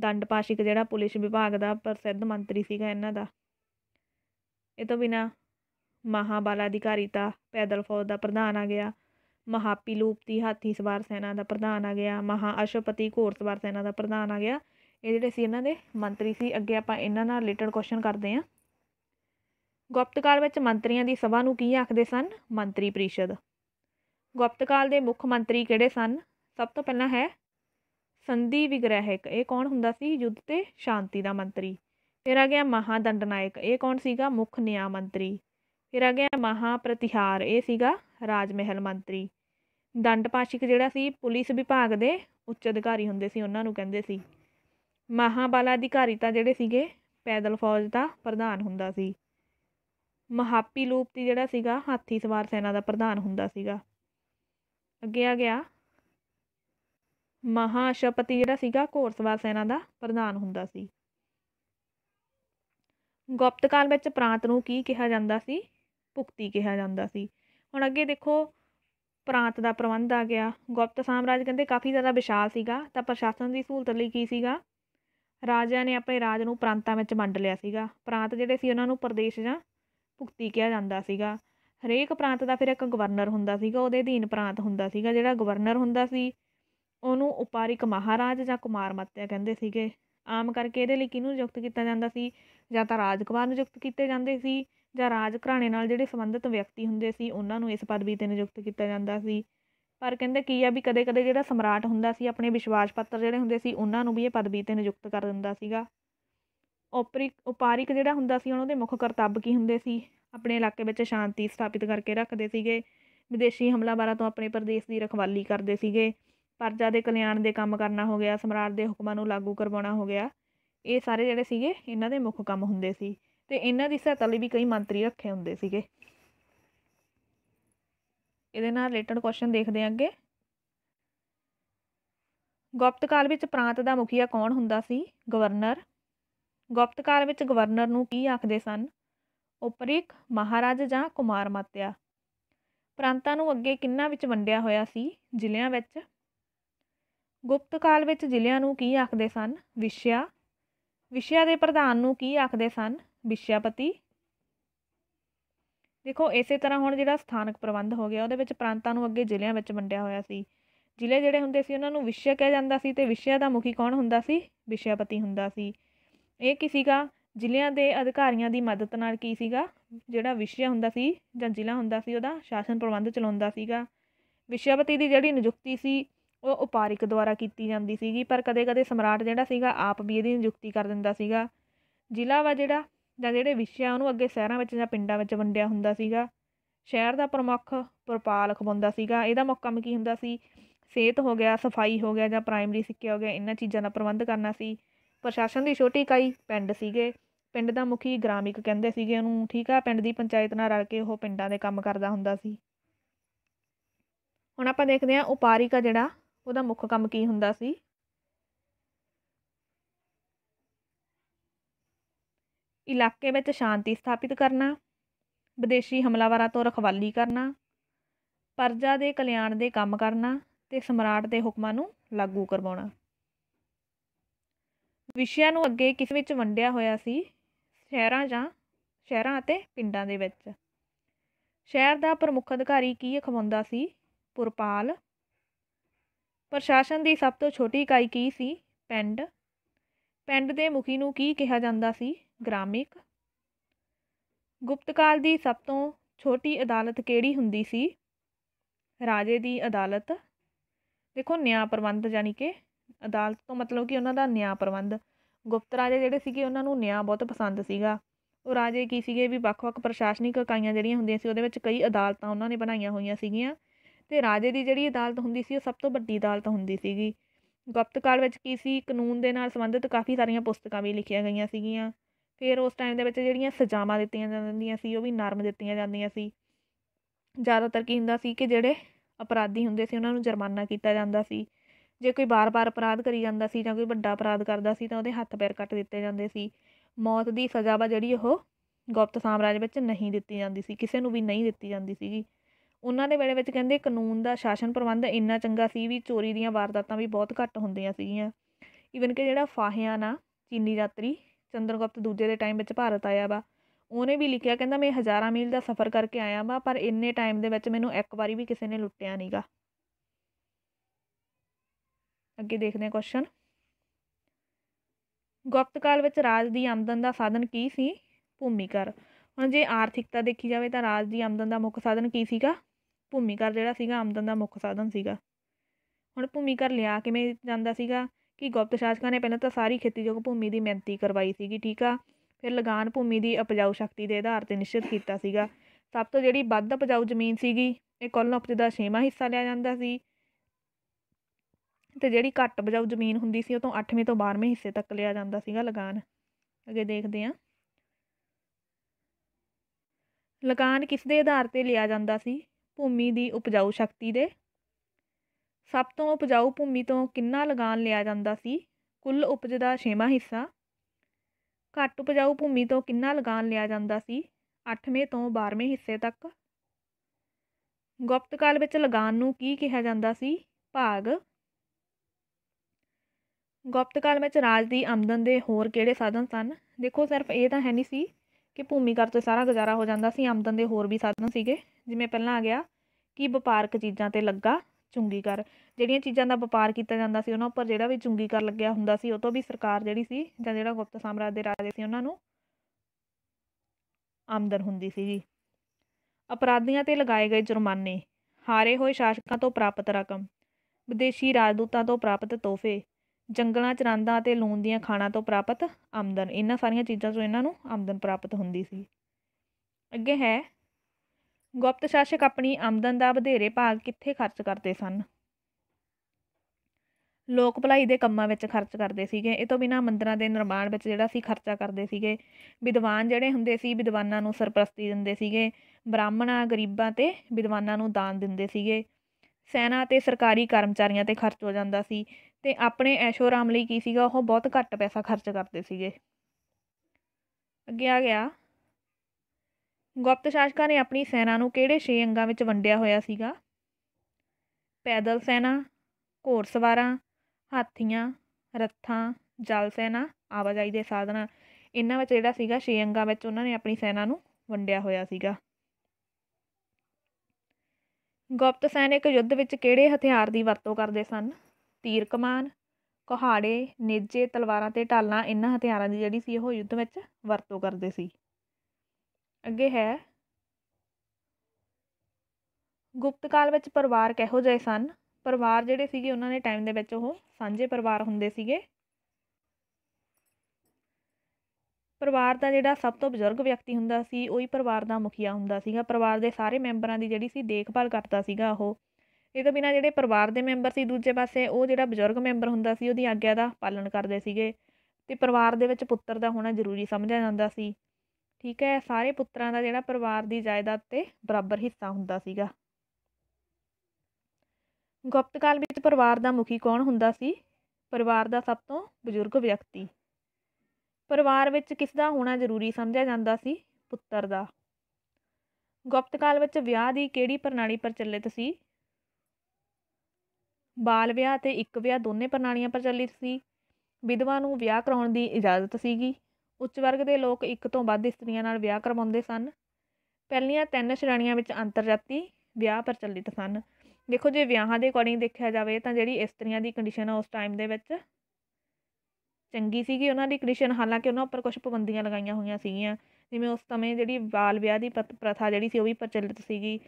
Speaker 1: ਦੰਡਪਾਸ਼ਿਕ ਜਿਹੜਾ ਪੁਲਿਸ ਵਿਭਾਗ ਦਾ ਪ੍ਰਸਿੱਧ ਮੰਤਰੀ ਸੀਗਾ ਇਹਨਾਂ ਦਾ ਇਹ ਤੋਂ ਬਿਨਾ ਅਧਿਕਾਰੀ ਅਧਿਕਾਰੀਤਾ ਪੈਦਲ ਫੌਜ ਦਾ ਪ੍ਰਧਾਨ ਆ ਗਿਆ ਮਹਾਪੀਲੂਪ ਦੀ ਹਾਥੀ ਸਵਾਰ ਸੈਨਾ ਦਾ ਪ੍ਰਧਾਨ ਆ ਗਿਆ ਮਹਾ ਅਸ਼ਵਪਤੀ ਘੋੜ ਸਵਾਰ ਸੈਨਾ ਦਾ ਪ੍ਰਧਾਨ ਆ ਗਿਆ ਇਹ ਜਿਹੜੇ ਸੀ ਇਹਨਾਂ ਦੇ ਮੰਤਰੀ ਸੀ ਅੱਗੇ ਆਪਾਂ ਇਹਨਾਂ ਨਾਲ ਰਿਲੇਟਡ ਕੁਐਸਚਨ ਕਰਦੇ ਆਂ ਗੁਪਤਕਾਲ ਵਿੱਚ ਮੰਤਰੀਆਂ ਦੀ ਸਭਾ ਨੂੰ ਕੀ ਆਖਦੇ ਸਨ ਮੰਤਰੀ ਪ੍ਰੀਸ਼ਦ ਗੁਪਤਕਾਲ ਦੇ ਮੁੱਖ ਮੰਤਰੀ ਕਿਹੜੇ ਸਨ ਸਭ ਤੋਂ ਪਹਿਲਾਂ ਹੈ ਸੰਧੀ ਵਿਗ੍ਰਹਿਕ ਇਹ ਕੌਣ ਹੁੰਦਾ ਸੀ ਯੁੱਧ ਤੇ ਸ਼ਾਂਤੀ ਦਾ ਮੰਤਰੀ ਫਿਰ ਆ ਗਿਆ ਮਹਾਦੰਡ ਨਾਇਕ ਇਹ ਕੌਣ ਸੀਗਾ ਮੁੱਖ ਨਿਆਂ ਮੰਤਰੀ ਫਿਰ ਆ ਗਿਆ ਮਹਾ ਪ੍ਰਤੀਹਾਰ ਇਹ ਸੀਗਾ ਰਾਜ ਮਹਿਲ ਮੰਤਰੀ ਦੰਡ ਪਾਸ਼ਿਕ ਜਿਹੜਾ ਸੀ ਪੁਲਿਸ ਵਿਭਾਗ ਦੇ ਉੱਚ ਅਧਿਕਾਰੀ ਹੁੰਦੇ ਸੀ ਉਹਨਾਂ ਨੂੰ ਕਹਿੰਦੇ ਸੀ ਮਹਾਬਾਲਾ ਅਧਿਕਾਰੀ ਤਾਂ ਜਿਹੜੇ ਸੀਗੇ ਪੈਦਲ ਫੌਜ ਦਾ ਪ੍ਰਧਾਨ ਹੁੰਦਾ ਸੀ ਮਹਾਪੀ ਲੂਪਤੀ ਜਿਹੜਾ ਸੀਗਾ ਹਾਥੀ ਸਵਾਰ ਸੈਨਾ ਦਾ ਪ੍ਰਧਾਨ ਹੁੰਦਾ ਸੀਗਾ ਅੱਗੇ ਆ ਗਿਆ ਮਹਾਸ਼ਪਤੀ ਜਿਹੜਾ ਸੀਗਾ ਘੋੜਸਵਾਰ ਸੈਨਾ ਦਾ ਪ੍ਰਧਾਨ ਹੁੰਦਾ ਸੀ ਗੁਪਤ ਕਾਲ ਵਿੱਚ ਪ੍ਰਾਂਤ ਨੂੰ ਕੀ ਕਿਹਾ ਜਾਂਦਾ ਸੀ ਭੁਕਤੀ ਕਿਹਾ ਜਾਂਦਾ ਸੀ ਹੁਣ ਅੱਗੇ ਦੇਖੋ ਪ੍ਰਾਂਤ ਦਾ ਪ੍ਰਬੰਧ ਆ ਗਿਆ ਗੁਪਤ ਸਾਮਰਾਜ ਕਹਿੰਦੇ ਕਾਫੀ ਜ਼ਿਆਦਾ ਵਿਸ਼ਾਲ ਸੀਗਾ ਤਾਂ ਪ੍ਰਸ਼ਾਸਨ ਦੀ ਸਹੂਲਤ ਲਈ ਕੀ ਸੀਗਾ ਰਾਜਿਆਂ ਨੇ ਆਪਣੇ ਰਾਜ ਨੂੰ ਪ੍ਰਾਂਤਾਂ ਵਿੱਚ ਵੰਡ ਲਿਆ ਸੀਗਾ ਪ੍ਰਾਂਤ ਜਿਹੜੇ ਸੀ ਉਹਨਾਂ ਨੂੰ ਪ੍ਰਦੇਸ਼ ਜਾਂ ਭੁਗਤੀ ਕਿਹਾ ਜਾਂਦਾ ਸੀਗਾ ਹਰੇਕ ਪ੍ਰਾਂਤ ਦਾ ਫਿਰ ਇੱਕ ਗਵਰਨਰ ਹੁੰਦਾ ਸੀਗਾ ਉਹਦੇ ਅਧੀਨ ਪ੍ਰਾਂਤ ਹੁੰਦਾ ਸੀਗਾ ਜਿਹੜਾ ਗਵਰਨਰ ਹੁੰਦਾ ਸੀ ਉਹਨੂੰ ਉਪਾਰਿਕ ਮਹਾਰਾਜ ਜਾਂ ਕੁਮਾਰ ਮੱਤਿਆ ਕਹਿੰਦੇ ਸੀਗੇ ਆਮ ਕਰਕੇ ਇਹਦੇ ਲਈ ਕਿਹਨੂੰ ਨਿਯੁਕਤ ਕੀਤਾ ਜਾਂਦਾ ਸੀ ਜਾਂ ਤਾਂ ਰਾਜਕੁਮਾਰ ਨਿਯੁਕਤ ਕੀਤੇ ਜਾਂਦੇ ਸੀ ਜਾਂ ਰਾਜ ਘਰਾਣੇ ਨਾਲ ਜਿਹੜੇ ਸੰਬੰਧਿਤ ਵਿਅਕਤੀ ਹੁੰਦੇ ਸੀ ਉਹਨਾਂ ਨੂੰ ਇਸ ਪਦਵੀ ਤੇ ਨਿਯੁਕਤ ਕੀਤਾ ਜਾਂਦਾ ਸੀ ਪਰ ਕਹਿੰਦੇ ਕੀ ਆ ਵੀ ਕਦੇ-ਕਦੇ ਜਿਹੜਾ ਸਮਰਾਟ ਹੁੰਦਾ ਸੀ ਆਪਣੇ ਵਿਸ਼ਵਾਸ ਪੱਤਰ ਜਿਹੜੇ ਹੁੰਦੇ ਸੀ ਉਹਨਾਂ ਨੂੰ ਵੀ ਇਹ ਪਦਵੀ ਤੇ ਨਿਯੁਕਤ ਕਰ ਦਿੰਦਾ ਸੀਗਾ ਉਪਰੀ ਉਪਾਰਿਕ ਜਿਹੜਾ ਹੁੰਦਾ ਸੀ ਉਹਨਾਂ ਦੇ ਮੁੱਖ ਕਰਤੱਵ ਕੀ ਹੁੰਦੇ ਸੀ ਆਪਣੇ ਇਲਾਕੇ ਵਿੱਚ ਸ਼ਾਂਤੀ ਸਥਾਪਿਤ ਕਰਕੇ ਰੱਖਦੇ ਸੀਗੇ ਵਿਦੇਸ਼ੀ ਹਮਲਾਵਰਾਂ ਤੋਂ ਆਪਣੇ ਪ੍ਰਦੇਸ਼ ਦੀ ਰਖਵਾਲੀ ਕਰਦੇ ਸੀਗੇ ਪਰਜਾ ਦੇ ਕਲਿਆਣ ਦੇ ਕੰਮ ਕਰਨਾ ਹੋ ਗਿਆ ਸਮਰਾਟ ਦੇ ਹੁਕਮਾਂ ਨੂੰ ਲਾਗੂ ਕਰਵਾਉਣਾ ਹੋ ਗਿਆ ਇਹ ਸਾਰੇ ਜਿਹੜੇ ਸੀਗੇ ਇਹਨਾਂ ਦੇ ਮੁੱਖ ਕੰਮ ਹੁੰਦੇ ਸੀ ਤੇ ਇਹਨਾਂ ਦੀ ਸਹਾਇਤਾ ਲਈ ਵੀ ਕਈ ਮੰਤਰੀ ਰੱਖੇ ਹੁੰਦੇ ਸੀਗੇ ਇਹਦੇ ਨਾਲ ਰਿਲੇਟਡ ਕੁਐਸਚਨ ਦੇਖਦੇ ਆਂ ਅੱਗੇ ਗੁਪਤ ਕਾਲ ਵਿੱਚ ਪ੍ਰਾਂਤ ਦਾ ਮੁਖੀਆ ਕੌਣ ਹੁੰਦਾ ਸੀ ਗਵਰਨਰ ਕਾਲ ਵਿੱਚ ਗਵਰਨਰ ਨੂੰ ਕੀ ਆਖਦੇ ਸਨ ਉਪਰਿਕ ਮਹਾਰਾਜ ਜਾਂ ਕੁਮਾਰ ਮਾਤਿਆ ਪ੍ਰਾਂਤਾਂ ਨੂੰ ਅੱਗੇ ਕਿੰਨਾ ਵਿੱਚ ਵੰਡਿਆ ਹੋਇਆ ਸੀ ਜ਼ਿਲ੍ਹਿਆਂ ਵਿੱਚ ਗੁਪਤ ਕਾਲ ਵਿੱਚ ਜ਼ਿਲ੍ਹਿਆਂ ਨੂੰ ਕੀ ਆਖਦੇ ਸਨ ਵਿਸ਼ਿਆ ਵਿਸ਼ਿਆ ਦੇ ਪ੍ਰਧਾਨ ਨੂੰ ਕੀ ਆਖਦੇ ਸਨ ਵਿਸ਼ਿਆਪਤੀ ਦੇਖੋ ਇਸੇ ਤਰ੍ਹਾਂ ਹੁਣ ਜਿਹੜਾ ਸਥਾਨਕ ਪ੍ਰਬੰਧ ਹੋ ਗਿਆ ਉਹਦੇ ਵਿੱਚ ਪ੍ਰਾਂਤਾਂ ਨੂੰ ਅੱਗੇ ਜ਼ਿਲ੍ਹਿਆਂ ਵਿੱਚ ਵੰਡਿਆ ਹੋਇਆ ਸੀ ਜ਼ਿਲ੍ਹੇ ਜਿਹੜੇ ਹੁੰਦੇ ਸੀ ਉਹਨਾਂ ਨੂੰ ਵਿਸ਼ਿਆ ਕਿਹਾ ਜਾਂਦਾ ਸੀ ਤੇ ਵਿਸ਼ਿਆ ਦਾ ਮੁਖੀ ਕੌਣ ਹੁੰਦਾ ਸੀ ਵਿਸ਼ਿਆਪਤੀ ਹੁੰਦਾ ਸੀ ਇਹ ਕੀ ਸੀਗਾ ਜ਼ਿਲ੍ਹਿਆਂ ਦੇ ਅਧਿਕਾਰੀਆਂ ਦੀ ਮਦਦ ਨਾਲ ਕੀ ਸੀਗਾ ਜਿਹੜਾ ਵਿਸ਼ਿਆ ਹੁੰਦਾ ਸੀ ਜਾਂ ਜ਼ਿਲ੍ਹਾ ਹੁੰਦਾ ਸੀ ਉਹਦਾ ਸ਼ਾਸਨ ਪ੍ਰਬੰਧ ਚਲਾਉਂਦਾ ਸੀਗਾ ਵਿਸ਼ਿਆਪਤੀ ਦੀ ਜਿਹੜੀ ਨਿਯੁਕਤੀ ਸੀ ਉਹ ਉਪਾਰਿਕ ਦੁਆਰਾ ਕੀਤੀ ਜਾਂਦੀ ਸੀਗੀ ਪਰ ਕਦੇ-ਕਦੇ ਸਮਰਾਟ ਜਿਹੜਾ ਸੀਗਾ ਆਪ ਵੀ ਇਹਦੀ ਨਿਯੁਕਤੀ ਕਰ ਦਿੰਦਾ ਸੀਗਾ ਜ਼ਿਲ੍ਹਾ ਵਾ ਜਿਹੜਾ ਜਾਂ ਜਿਹੜੇ ਵਿਸ਼ਿਆ ਉਹਨੂੰ ਅੱਗੇ ਸ਼ਹਿਰਾਂ ਵਿੱਚ ਜਾਂ ਪਿੰਡਾਂ ਵਿੱਚ ਵੰਡਿਆ ਹੁੰਦਾ ਸੀਗਾ ਸ਼ਹਿਰ ਦਾ ਪ੍ਰਮੁੱਖ ਪਰਪਾਲ ਖਵਾਉਂਦਾ ਸੀਗਾ ਇਹਦਾ ਮੁੱਖ ਕੰਮ ਕੀ ਹੁੰਦਾ ਸੀ ਸਿਹਤ ਹੋ ਗਿਆ ਸਫਾਈ ਹੋ ਗਿਆ ਜਾਂ ਪ੍ਰਾਇਮਰੀ ਸਿੱਖਿਆ ਹੋ ਗਿਆ ਇਹਨਾਂ ਚੀਜ਼ਾਂ ਦਾ ਪ੍ਰਬੰਧ ਕਰਨਾ ਸੀ ਪ੍ਰਸ਼ਾਸਨ ਦੀ ਛੋਟੀ ਇਕਾਈ ਪਿੰਡ ਸੀਗੇ ਪਿੰਡ ਦਾ ਮੁਖੀ ਗ੍ਰਾਮਿਕ ਕਹਿੰਦੇ ਸੀਗੇ ਉਹਨੂੰ ਠੀਕ ਆ ਪਿੰਡ ਦੀ ਪੰਚਾਇਤ ਨਾਲ ਰਲ ਕੇ ਉਹ ਪਿੰਡਾਂ ਦੇ ਕੰਮ ਕਰਦਾ ਹੁੰਦਾ ਸੀ ਹੁਣ ਆਪਾਂ ਦੇਖਦੇ ਹਾਂ ਉਪਾਰੀ ਦਾ ਜਿਹੜਾ ਉਹਦਾ ਮੁੱਖ ਕੰਮ ਕੀ ਹੁੰਦਾ ਸੀ ਇਲਾਕੇ ਵਿੱਚ ਸ਼ਾਂਤੀ ਸਥਾਪਿਤ ਕਰਨਾ ਵਿਦੇਸ਼ੀ ਹਮਲਾਵਰਾਂ ਤੋਂ ਰਖਵਾਲੀ ਕਰਨਾ ਪਰਜਾ ਦੇ ਕਲਿਆਣ ਦੇ ਕੰਮ ਕਰਨਾ ਤੇ ਸਮਰਾਟ ਦੇ ਹੁਕਮਾਂ ਨੂੰ ਲਾਗੂ ਕਰਵਾਉਣਾ ਵਿਸ਼ਿਆਂ ਨੂੰ ਅੱਗੇ ਕਿਸ ਵਿੱਚ ਵੰਡਿਆ ਹੋਇਆ ਸੀ ਸ਼ਹਿਰਾਂ ਜਾਂ ਸ਼ਹਿਰਾਂ ਅਤੇ ਪਿੰਡਾਂ ਦੇ ਵਿੱਚ ਸ਼ਹਿਰ ਦਾ ਪ੍ਰਮੁੱਖ ਅਧਿਕਾਰੀ ਕੀ ਅਖਵਾਉਂਦਾ ਸੀ ਪੁਰਪਾਲ ਪ੍ਰਸ਼ਾਸਨ ਦੀ ਸਭ ਤੋਂ ਛੋਟੀ ਇਕਾਈ ਕੀ ਸੀ ਪਿੰਡ ਪਿੰਡ ਦੇ ਮੁਖੀ ਨੂੰ ਕੀ ਕਿਹਾ ਜਾਂਦਾ ਸੀ ਗ੍ਰਾਮਿਕ ਗੁਪਤਕਾਲ ਦੀ ਸਭ ਤੋਂ ਛੋਟੀ ਅਦਾਲਤ ਕਿਹੜੀ ਹੁੰਦੀ ਸੀ ਰਾਜੇ ਦੀ ਅਦਾਲਤ ਦੇਖੋ ਨਿਆਂ ਪ੍ਰਬੰਧ ਯਾਨੀ ਕਿ ਅਦਾਲਤ ਤੋਂ ਮਤਲਬ ਕਿ ਉਹਨਾਂ ਦਾ ਨਿਆਂ ਪ੍ਰਬੰਧ ਗੁਪਤ ਰਾਜੇ ਜਿਹੜੇ ਸੀਗੇ ਉਹਨਾਂ ਨੂੰ ਨਿਆਂ ਬਹੁਤ ਪਸੰਦ ਸੀਗਾ ਉਹ ਰਾਜੇ ਕੀ ਸੀਗੇ ਵੀ ਵੱਖ-ਵੱਖ ਪ੍ਰਸ਼ਾਸਨਿਕ ਇਕਾਈਆਂ ਜਿਹੜੀਆਂ ਹੁੰਦੀਆਂ ਸੀ ਉਹਦੇ ਵਿੱਚ ਕਈ ਅਦਾਲਤਾਂ ਉਹਨਾਂ ਨੇ ਬਣਾਈਆਂ ਹੋਈਆਂ ਸੀਗੀਆਂ ਤੇ ਰਾਜੇ ਦੀ ਜਿਹੜੀ ਅਦਾਲਤ ਹੁੰਦੀ ਸੀ ਉਹ ਸਭ ਤੋਂ ਵੱਡੀ ਅਦਾਲਤ ਹੁੰਦੀ ਸੀਗੀ ਗੁਪਤ ਕਾਲ ਵਿੱਚ ਕੀ ਸੀ ਕਾਨੂੰਨ ਦੇ ਨਾਲ ਸੰਬੰਧਿਤ ਕਾਫੀ ਸਾਰੀਆਂ ਪੁਸਤਕਾਂ ਵੀ ਲਿਖੀਆਂ ਗਈਆਂ ਸੀਗੀਆਂ ਫਿਰ ਉਸ ਟਾਈਮ ਦੇ ਵਿੱਚ ਜਿਹੜੀਆਂ ਸਜ਼ਾਵਾਂ ਦਿੱਤੀਆਂ ਜਾਂਦੀਆਂ ਸੀ ਉਹ ਵੀ ਨਰਮ ਦਿੱਤੀਆਂ ਜਾਂਦੀਆਂ ਸੀ ਜ਼ਿਆਦਾਤਰ ਕੀ ਹੁੰਦਾ ਸੀ ਕਿ ਜਿਹੜੇ ਅਪਰਾਧੀ ਹੁੰਦੇ ਸੀ ਉਹਨਾਂ ਨੂੰ ਜੁਰਮਾਨਾ ਕੀਤਾ ਜਾਂਦਾ ਸੀ ਜੇ ਕੋਈ ਬਾਰ-ਬਾਰ ਅਪਰਾਧ ਕਰੀ ਜਾਂਦਾ ਸੀ ਜਾਂ ਕੋਈ ਵੱਡਾ ਅਪਰਾਧ ਕਰਦਾ ਸੀ ਤਾਂ ਉਹਦੇ ਹੱਥ ਪੈਰ ਕੱਟ ਦਿੱਤੇ ਜਾਂਦੇ ਸੀ ਮੌਤ ਦੀ ਸਜ਼ਾ ਵਾ ਜਿਹੜੀ ਉਹ ਗੁਪਤ ਸਾਮਰਾਜ ਵਿੱਚ ਨਹੀਂ ਦਿੱਤੀ ਜਾਂਦੀ ਸੀ ਕਿਸੇ ਨੂੰ ਵੀ ਨਹੀਂ ਦਿੱਤੀ ਜਾਂਦੀ ਸੀਗੀ ਉਹਨਾਂ ਦੇ ਵੇਲੇ ਵਿੱਚ ਕਹਿੰਦੇ ਕਾਨੂੰਨ ਦਾ ਸ਼ਾਸਨ ਪ੍ਰਬੰਧ ਇੰਨਾ ਚੰਗਾ ਸੀ ਵੀ ਚੋਰੀ ਦੀਆਂ ਵਾਰਦਾਤਾਂ ਵੀ ਬਹੁਤ ਘੱਟ ਹੁੰਦੀਆਂ ਸੀਗੀਆਂ ਈਵਨ ਕਿ ਜਿਹੜਾ ਫਾਹਿਆ ਨਾ ਚੀਨੀ ਯਾਤਰੀ ਚੰਦਰਗੁਪਤ ਦੂਜੇ ਦੇ ਟਾਈਮ ਵਿੱਚ ਭਾਰਤ ਆਇਆ ਵਾ ਉਹਨੇ ਵੀ ਲਿਖਿਆ ਕਹਿੰਦਾ ਮੈਂ ਹਜ਼ਾਰਾਂ ਮੀਲ ਦਾ ਸਫ਼ਰ ਕਰਕੇ ਆਇਆ ਵਾ ਪਰ ਇੰਨੇ ਟਾਈਮ ਦੇ ਵਿੱਚ ਮੈਨੂੰ ਇੱਕ ਵਾਰੀ ਵੀ ਕਿਸੇ ਨੇ ਲੁੱਟਿਆ ਨਹੀਂਗਾ ਅੱਗੇ ਦੇਖਦੇ ਹਾਂ ਕੁਐਸਚਨ ਗੁਪਤ ਕਾਲ ਵਿੱਚ ਰਾਜ ਦੀ ਆਮਦਨ ਦਾ ਸਾਧਨ ਕੀ ਸੀ ਭੂਮੀ ਕਰ ਹੁਣ ਜੇ ਆਰਥਿਕਤਾ ਦੇਖੀ ਜਾਵੇ ਤਾਂ ਰਾਜ ਦੀ ਆਮਦਨ ਦਾ ਮੁੱਖ ਸਾਧਨ ਕੀ ਸੀਗਾ ਭੂਮੀ ਕਰ ਜਿਹੜਾ ਸੀਗਾ ਆਮਦਨ ਦਾ ਮੁੱਖ ਸਾਧਨ ਸੀਗਾ ਹੁਣ ਭੂਮੀ ਕਰ ਲਿਆ ਕਿਵੇਂ ਜਾਂਦਾ ਸੀਗਾ ਕਿ ਗੁਪਤ ਸ਼ਾਸਕਾਂ ਨੇ ਪਹਿਲਾਂ ਤਾਂ ਸਾਰੀ ਖੇਤੀਯੋਗ ਭੂਮੀ ਦੀ ਮੈਂਤੀ ਕਰਵਾਈ ਸੀਗੀ ਠੀਕ ਆ ਫਿਰ ਲਗਾਨ ਭੂਮੀ ਦੀ ਉਪਜਾਊ ਸ਼ਕਤੀ ਦੇ ਆਧਾਰ ਤੇ ਨਿਸ਼ਚਿਤ ਕੀਤਾ ਸੀਗਾ ਸਭ ਤੋਂ ਜਿਹੜੀ ਵੱਧ ਉਪਜਾਊ ਜ਼ਮੀਨ ਸੀਗੀ ਇਹ ਕੁੱਲ ਉਪਜ ਦਾ ਛੇਵਾਂ ਹਿੱਸਾ ਲਿਆ ਜਾਂਦਾ ਸੀ ਤੇ ਜਿਹੜੀ ਘੱਟ ਉਪਜਾਊ ਜ਼ਮੀਨ ਹੁੰਦੀ ਸੀ ਉਹ ਤੋਂ 8ਵੇਂ ਤੋਂ 12ਵੇਂ ਹਿੱਸੇ ਤੱਕ ਲਿਆ ਜਾਂਦਾ ਸੀਗਾ ਲਗਾਨ ਅੱਗੇ ਦੇਖਦੇ ਹਾਂ ਲਗਾਨ ਕਿਸ ਦੇ ਆਧਾਰ 'ਤੇ ਲਿਆ ਜਾਂਦਾ ਸੀ ਭੂਮੀ ਦੀ ਉਪਜਾਊ ਸ਼ਕਤੀ ਦੇ ਸਭ ਤੋਂ ਉਪਜਾਊ ਭੂਮੀ ਤੋਂ ਕਿੰਨਾ ਲਗਾਨ ਲਿਆ ਜਾਂਦਾ ਸੀ ਕੁੱਲ ਉਪਜ ਦਾ 6ਵਾਂ ਹਿੱਸਾ ਘੱਟ ਉਪਜਾਊ ਭੂਮੀ ਤੋਂ ਕਿੰਨਾ ਲਗਾਨ ਲਿਆ ਜਾਂਦਾ ਸੀ 8ਵੇਂ ਤੋਂ 12ਵੇਂ ਹਿੱਸੇ ਤੱਕ ਗੁਪਤ ਕਾਲ ਵਿੱਚ ਲਗਾਨ ਨੂੰ ਕੀ ਕਿਹਾ ਜਾਂਦਾ ਸੀ ਭਾਗ ਗੁਪਤ ਕਾਲ ਵਿੱਚ ਰਾਜ ਦੀ ਆਮਦਨ ਦੇ ਹੋਰ ਕਿਹੜੇ ਸਾਧਨ ਸਨ ਦੇਖੋ ਸਿਰਫ ਇਹ ਤਾਂ ਹੈ ਨਹੀਂ ਸੀ ਕਿ ਭੂਮੀ ਕਰ ਤੋਂ ਸਾਰਾ ਗੁਜ਼ਾਰਾ ਹੋ ਜਾਂਦਾ ਸੀ ਆਮਦਨ ਦੇ ਹੋਰ ਵੀ ਸਾਧਨ ਸੀਗੇ ਜਿਵੇਂ ਪਹਿਲਾਂ ਆ ਗਿਆ ਕਿ ਵਪਾਰਕ ਚੀਜ਼ਾਂ ਤੇ ਲੱਗਾ ਚੁੰਗੀ ਕਰ ਜਿਹੜੀਆਂ ਚੀਜ਼ਾਂ ਦਾ ਵਪਾਰ ਕੀਤਾ ਜਾਂਦਾ ਸੀ ਉਹਨਾਂ ਉੱਪਰ ਜਿਹੜਾ ਵੀ ਚੁੰਗੀ ਕਰ ਲੱਗਿਆ ਹੁੰਦਾ ਸੀ ਉਹ ਤੋਂ ਵੀ ਸਰਕਾਰ ਜਿਹੜੀ ਸੀ ਜਾਂ ਜਿਹੜਾ ਗੁਪਤ ਸਾਮਰਾਜ ਦੇ ਰਾਜੇ ਸੀ ਉਹਨਾਂ ਨੂੰ ਆਮਦਨ ਹੁੰਦੀ ਜੀ ਅਪਰਾਧੀਆਂ ਤੇ ਲਗਾਏ ਗਏ ਜੁਰਮਾਨੇ ਹਾਰੇ ਹੋਏ ਸ਼ਾਸਕਾਂ ਤੋਂ ਪ੍ਰਾਪਤ ਰਕਮ ਵਿਦੇਸ਼ੀ ਰਾਜਦੂਤਾਂ ਤੋਂ ਪ੍ਰਾਪਤ ਤੋਹਫੇ ਜੰਗਲਾਂ 'ਚ ਰੰਦਾਂ ਅਤੇ ਲੂਣ ਦੀਆਂ ਖਾਣਾਂ ਤੋਂ ਪ੍ਰਾਪਤ ਆਮਦਨ ਇਹਨਾਂ ਸਾਰੀਆਂ ਚੀਜ਼ਾਂ ਤੋਂ ਇਹਨਾਂ ਨੂੰ ਆਮਦਨ ਪ੍ਰਾਪਤ ਹੁੰਦੀ ਸੀ ਅੱਗੇ ਹੈ ਗੁਪਤ ਸ਼ਾਸਕ ਆਪਣੀ ਆਮਦਨ ਦਾ ਵਧੇਰੇ ਭਾਗ ਕਿੱਥੇ ਖਰਚ ਕਰਦੇ ਸਨ ਲੋਕ ਭਲਾਈ ਦੇ ਕੰਮਾਂ ਵਿੱਚ ਖਰਚ ਕਰਦੇ ਸੀਗੇ ਇਹ ਤੋਂ ਬਿਨਾ ਮੰਦਰਾਂ ਦੇ ਨਿਰਮਾਣ ਵਿੱਚ ਜਿਹੜਾ ਸੀ ਖਰਚਾ ਕਰਦੇ ਸੀਗੇ ਵਿਦਵਾਨ ਜਿਹੜੇ ਹੁੰਦੇ ਸੀ ਵਿਦਵਾਨਾਂ ਨੂੰ ਸਰਪ੍ਰਸਤੀ ਦਿੰਦੇ ਸੀਗੇ ਬ੍ਰਾਹਮਣਾਂ ਗਰੀਬਾਂ ਤੇ ਵਿਦਵਾਨਾਂ ਨੂੰ ਦਾਨ ਦਿੰਦੇ ਸੀਗੇ ਸੈਨਾ ਤੇ ਸਰਕਾਰੀ ਕਰਮਚਾਰੀਆਂ ਤੇ ਖਰਚ ਹੋ ਜਾਂਦਾ ਸੀ ਅਤੇ ਆਪਣੇ ਐਸ਼ੋ ਆਰਾਮ ਲਈ ਕੀ ਸੀਗਾ ਉਹ ਬਹੁਤ ਘੱਟ ਪੈਸਾ ਖਰਚ ਕਰਦੇ ਸੀਗੇ ਅੱਗੇ ਆ ਗਿਆ ਗੁਪਤ ਸ਼ਾਸਕਾਂ ਨੇ ਆਪਣੀ ਸੈਨਾ ਨੂੰ ਕਿਹੜੇ ਛੇ ਅੰਗਾਂ ਵਿੱਚ ਵੰਡਿਆ ਹੋਇਆ ਸੀਗਾ ਪੈਦਲ ਸੈਨਾ ਘੋੜਸਵਾਰਾਂ ਹਾਥੀਆਂ ਰੱਥਾਂ ਜਲ ਸੈਨਾ ਆਵਾਜਾਈ ਦੇ ਸਾਧਨਾਂ ਇਹਨਾਂ ਵਿੱਚ ਜਿਹੜਾ ਸੀਗਾ ਛੇ ਅੰਗਾਂ ਵਿੱਚ ਉਹਨਾਂ ਨੇ ਆਪਣੀ ਸੈਨਾ ਨੂੰ ਵੰਡਿਆ ਹੋਇਆ ਸੀਗਾ ਗੁਪਤ ਸੈਨਿਕ ਯੁੱਧ ਵਿੱਚ ਕਿਹੜੇ ਹਥਿਆਰ ਦੀ ਵਰਤੋਂ ਕਰਦੇ ਸਨ ਤੀਰ ਕਮਾਨ ਕੁਹਾੜੇ ਨੇਜੇ ਤਲਵਾਰਾਂ ਤੇ ਢਾਲਾਂ ਇਹਨਾਂ ਹਥਿਆਰਾਂ ਦੀ ਜਿਹੜੀ ਸੀ ਉਹ ਯੁੱਧ ਵਿੱਚ ਵਰਤੋਂ ਕਰਦੇ ਸੀ ਅੱਗੇ ਹੈ ਗੁਪਤ ਕਾਲ ਵਿੱਚ ਪਰਿਵਾਰ ਕਿਹੋ ਜਿਹੇ ਸਨ ਪਰਿਵਾਰ ਜਿਹੜੇ ਸੀਗੇ ਉਹਨਾਂ ਨੇ ਟਾਈਮ ਦੇ ਵਿੱਚ ਉਹ ਸਾਂਝੇ ਪਰਿਵਾਰ ਹੁੰਦੇ ਸੀਗੇ ਪਰਿਵਾਰ ਦਾ ਜਿਹੜਾ ਸਭ ਤੋਂ ਬਜ਼ੁਰਗ ਵਿਅਕਤੀ ਹੁੰਦਾ ਸੀ ਉਹੀ ਪਰਿਵਾਰ ਦਾ ਮੁਖੀਆ ਹੁੰਦਾ ਸੀਗਾ ਪਰਿਵਾਰ ਦੇ ਸਾਰੇ ਮੈਂਬਰਾਂ ਦੀ ਜਿਹੜੀ ਸੀ ਦੇਖਭਾਲ ਕਰਦਾ ਸੀਗਾ ਉਹ ਇਹ ਤੋਂ ਬਿਨਾ ਜਿਹੜੇ ਪਰਿਵਾਰ ਦੇ ਮੈਂਬਰ ਸੀ ਦੂਜੇ ਪਾਸੇ ਉਹ ਜਿਹੜਾ ਬਜ਼ੁਰਗ ਮੈਂਬਰ ਹੁੰਦਾ ਸੀ ਉਹਦੀ ਆਗਿਆ ਦਾ ਪਾਲਣ ਕਰਦੇ ਸੀਗੇ ਤੇ ਪਰਿਵਾਰ ਦੇ ਵਿੱਚ ਪੁੱਤਰ ਦਾ ਹੋਣਾ ਜ਼ਰੂਰੀ ਸਮਝਿਆ ਜਾਂਦਾ ਸੀ ਠੀਕ ਹੈ ਸਾਰੇ ਪੁੱਤਰਾਂ ਦਾ ਜਿਹੜਾ ਪਰਿਵਾਰ ਦੀ ਜਾਇਦਾਦ ਤੇ ਬਰਾਬਰ ਹਿੱਸਾ ਹੁੰਦਾ ਸੀਗਾ ਗੁਪਤ ਕਾਲ ਵਿੱਚ ਪਰਿਵਾਰ ਦਾ ਮੁਖੀ ਕੌਣ ਹੁੰਦਾ ਸੀ ਪਰਿਵਾਰ ਦਾ ਸਭ ਤੋਂ ਬਜ਼ੁਰਗ ਵਿਅਕਤੀ ਪਰਿਵਾਰ ਵਿੱਚ ਕਿਸ ਦਾ ਹੋਣਾ ਜ਼ਰੂਰੀ ਸਮਝਿਆ ਜਾਂਦਾ ਸੀ ਪੁੱਤਰ ਦਾ ਗੁਪਤ ਕਾਲ ਵਿੱਚ ਵਿਆਹ ਦੀ ਕਿਹੜੀ ਪ੍ਰਣਾਲੀ ਪ੍ਰਚਲਿਤ ਸੀ ਬਾਲ ਵਿਆਹ ਤੇ ਇੱਕ ਵਿਆਹ ਦੋਨੇ ਪ੍ਰਣਾਲੀਆਂ ਪ੍ਰਚਲਿਤ ਸੀ ਵਿਧਵਾ ਨੂੰ ਵਿਆਹ ਕਰਾਉਣ ਦੀ ਇਜਾਜ਼ਤ ਸੀਗੀ ਉੱਚ ਵਰਗ ਦੇ ਲੋਕ ਇੱਕ ਤੋਂ ਵੱਧ ਇਸਤਰੀਆਂ ਨਾਲ ਵਿਆਹ ਕਰਵਾਉਂਦੇ ਸਨ ਪਹਿਲੀਆਂ ਤਿੰਨ ਸ਼੍ਰੇਣੀਆਂ ਵਿੱਚ ਅੰਤਰਜਾਤੀ ਵਿਆਹ ਪ੍ਰਚਲਿਤ ਸਨ ਦੇਖੋ ਜੇ ਵਿਆਹਾਂ ਦੇ ਅਕੋਰਡਿੰਗ ਦੇਖਿਆ ਜਾਵੇ ਤਾਂ ਜਿਹੜੀ ਇਸਤਰੀਆਂ ਦੀ ਕੰਡੀਸ਼ਨ ਆ ਉਸ ਟਾਈਮ ਦੇ ਵਿੱਚ ਚੰਗੀ ਸੀਗੀ ਉਹਨਾਂ ਦੀ ਕੰਡੀਸ਼ਨ ਹਾਲਾਂਕਿ ਉਹਨਾਂ ਉੱਪਰ ਕੁਝ ਪਾਬੰਦੀਆਂ ਲਗਾਈਆਂ ਹੋਈਆਂ ਸੀਗੀਆਂ ਜਿਵੇਂ ਉਸ ਸਮੇਂ ਜਿਹੜੀ ਬਾਲ ਵਿਆਹ ਦੀ ਪ੍ਰਥਾ ਜਿਹੜੀ ਸੀ ਉਹ ਵੀ ਪ੍ਰਚਲਿਤ ਸੀਗੀ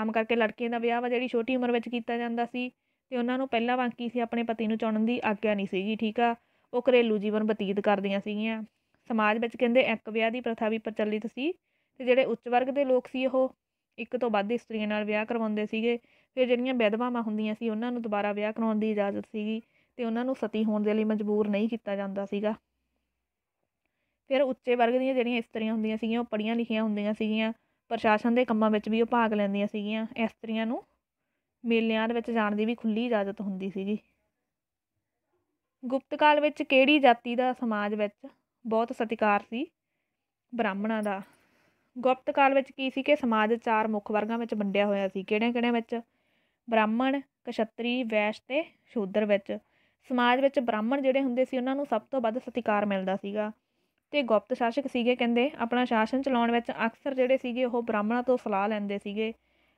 Speaker 1: ਆਮ ਕਰਕੇ ਲੜਕੀਆਂ ਦਾ ਵਿਆਹ ਵਾ ਜਿਹੜੀ ਛੋਟੀ ਉਮਰ ਵਿੱਚ ਕੀਤਾ ਜਾਂਦਾ ਸੀ ਅਤੇ ਉਹਨਾਂ ਨੂੰ ਪਹਿਲਾਂ ਵਾਂਗ ਕੀ ਸੀ ਆਪਣੇ ਪਤੀ ਨੂੰ ਚੁਣਨ ਦੀ ਆਗਿਆ ਨਹੀਂ ਸੀਗੀ ਠੀਕ ਆ ਉਹ ਘਰੇਲੂ ਜੀਵਨ ਬਤੀਤ ਕਰਦੀਆਂ ਸੀਗੀਆਂ ਸਮਾਜ ਵਿੱਚ ਕਹਿੰਦੇ ਇੱਕ ਵਿਆਹ ਦੀ ਪ੍ਰਥਾ ਵੀ ਪ੍ਰਚਲਿਤ ਸੀ ਅਤੇ ਜਿਹੜੇ ਉੱਚ ਵਰਗ ਦੇ ਲੋਕ ਸੀ ਉਹ ਇੱਕ ਤੋਂ ਵੱਧ ਇਸਤਰੀਆਂ ਨਾਲ ਵਿਆਹ ਕਰਵਾਉਂਦੇ ਸੀਗੇ ਫਿਰ ਜਿਹੜੀਆਂ ਵਿਧਵਾਵਾਂ ਹੁੰਦੀਆਂ ਸੀ ਉਹਨਾਂ ਨੂੰ ਦੁਬਾਰਾ ਵਿਆਹ ਕਰਾਉਣ ਦੀ ਇਜਾਜ਼ਤ ਸੀਗੀ ਅਤੇ ਉਹਨਾਂ ਨੂੰ ਸਤੀ ਹੋਣ ਦੇ ਲਈ ਮਜਬੂਰ ਨਹੀਂ ਕੀਤਾ ਜਾਂਦਾ ਸੀਗਾ ਫਿਰ ਉੱਚੇ ਵਰਗ ਦੀਆਂ ਜਿਹੜੀਆਂ ਇਸਤਰੀਆਂ ਹੁੰਦੀਆਂ ਸੀਗੀਆਂ ਉਹ ਪੜ੍ਹੀਆਂ ਲਿਖੀਆਂ ਹੁੰਦੀਆਂ ਸੀਗੀਆਂ ਪ੍ਰਸ਼ਾਸਨ ਦੇ ਕੰਮਾਂ ਵਿੱਚ ਵੀ ਉਹ ਭਾਗ ਲੈਂਦੀਆਂ ਸੀਗੀਆਂ ਇਸਤਰੀਆਂ ਨੂੰ ਮੇਲਿਆਂ ਦੇ ਵਿੱਚ ਜਾਣ ਦੀ ਵੀ ਖੁੱਲੀ ਇਜਾਜ਼ਤ ਹੁੰਦੀ ਸੀਗੀ ਗੁਪਤ ਕਾਲ ਵਿੱਚ ਕਿਹੜੀ ਜਾਤੀ ਦਾ ਸਮਾਜ ਵਿੱਚ ਬਹੁਤ ਸਤਿਕਾਰ ਸੀ ਬ੍ਰਾਹਮਣਾਂ ਦਾ ਗੁਪਤ ਕਾਲ ਵਿੱਚ ਕੀ ਸੀ ਕਿ ਸਮਾਜ ਚਾਰ ਮੁੱਖ ਵਰਗਾਂ ਵਿੱਚ ਵੰਡਿਆ ਹੋਇਆ ਸੀ ਕਿਹੜੇ-ਕਿਹੜੇ ਵਿੱਚ ਬ੍ਰਾਹਮਣ ਕਸ਼ਤਰੀ ਵੈਸ਼ ਤੇ ਸ਼ੂਦਰ ਵਿੱਚ ਸਮਾਜ ਵਿੱਚ ਬ੍ਰਾਹਮਣ ਜਿਹੜੇ ਹੁੰਦੇ ਸੀ ਉਹਨਾਂ ਨੂੰ ਸਭ ਤੋਂ ਵੱਧ ਸਤਿਕਾਰ ਮਿਲਦਾ ਸੀਗਾ ਤੇ ਗੁਪਤ ਸ਼ਾਸਕ ਸੀਗੇ ਕਹਿੰਦੇ ਆਪਣਾ ਸ਼ਾਸਨ ਚਲਾਉਣ ਵਿੱਚ ਅਕਸਰ ਜਿਹੜੇ ਸੀਗੇ ਉਹ ਬ੍ਰਾਹਮਣਾਂ ਤੋਂ ਸਲਾਹ ਲੈਂਦੇ ਸੀਗੇ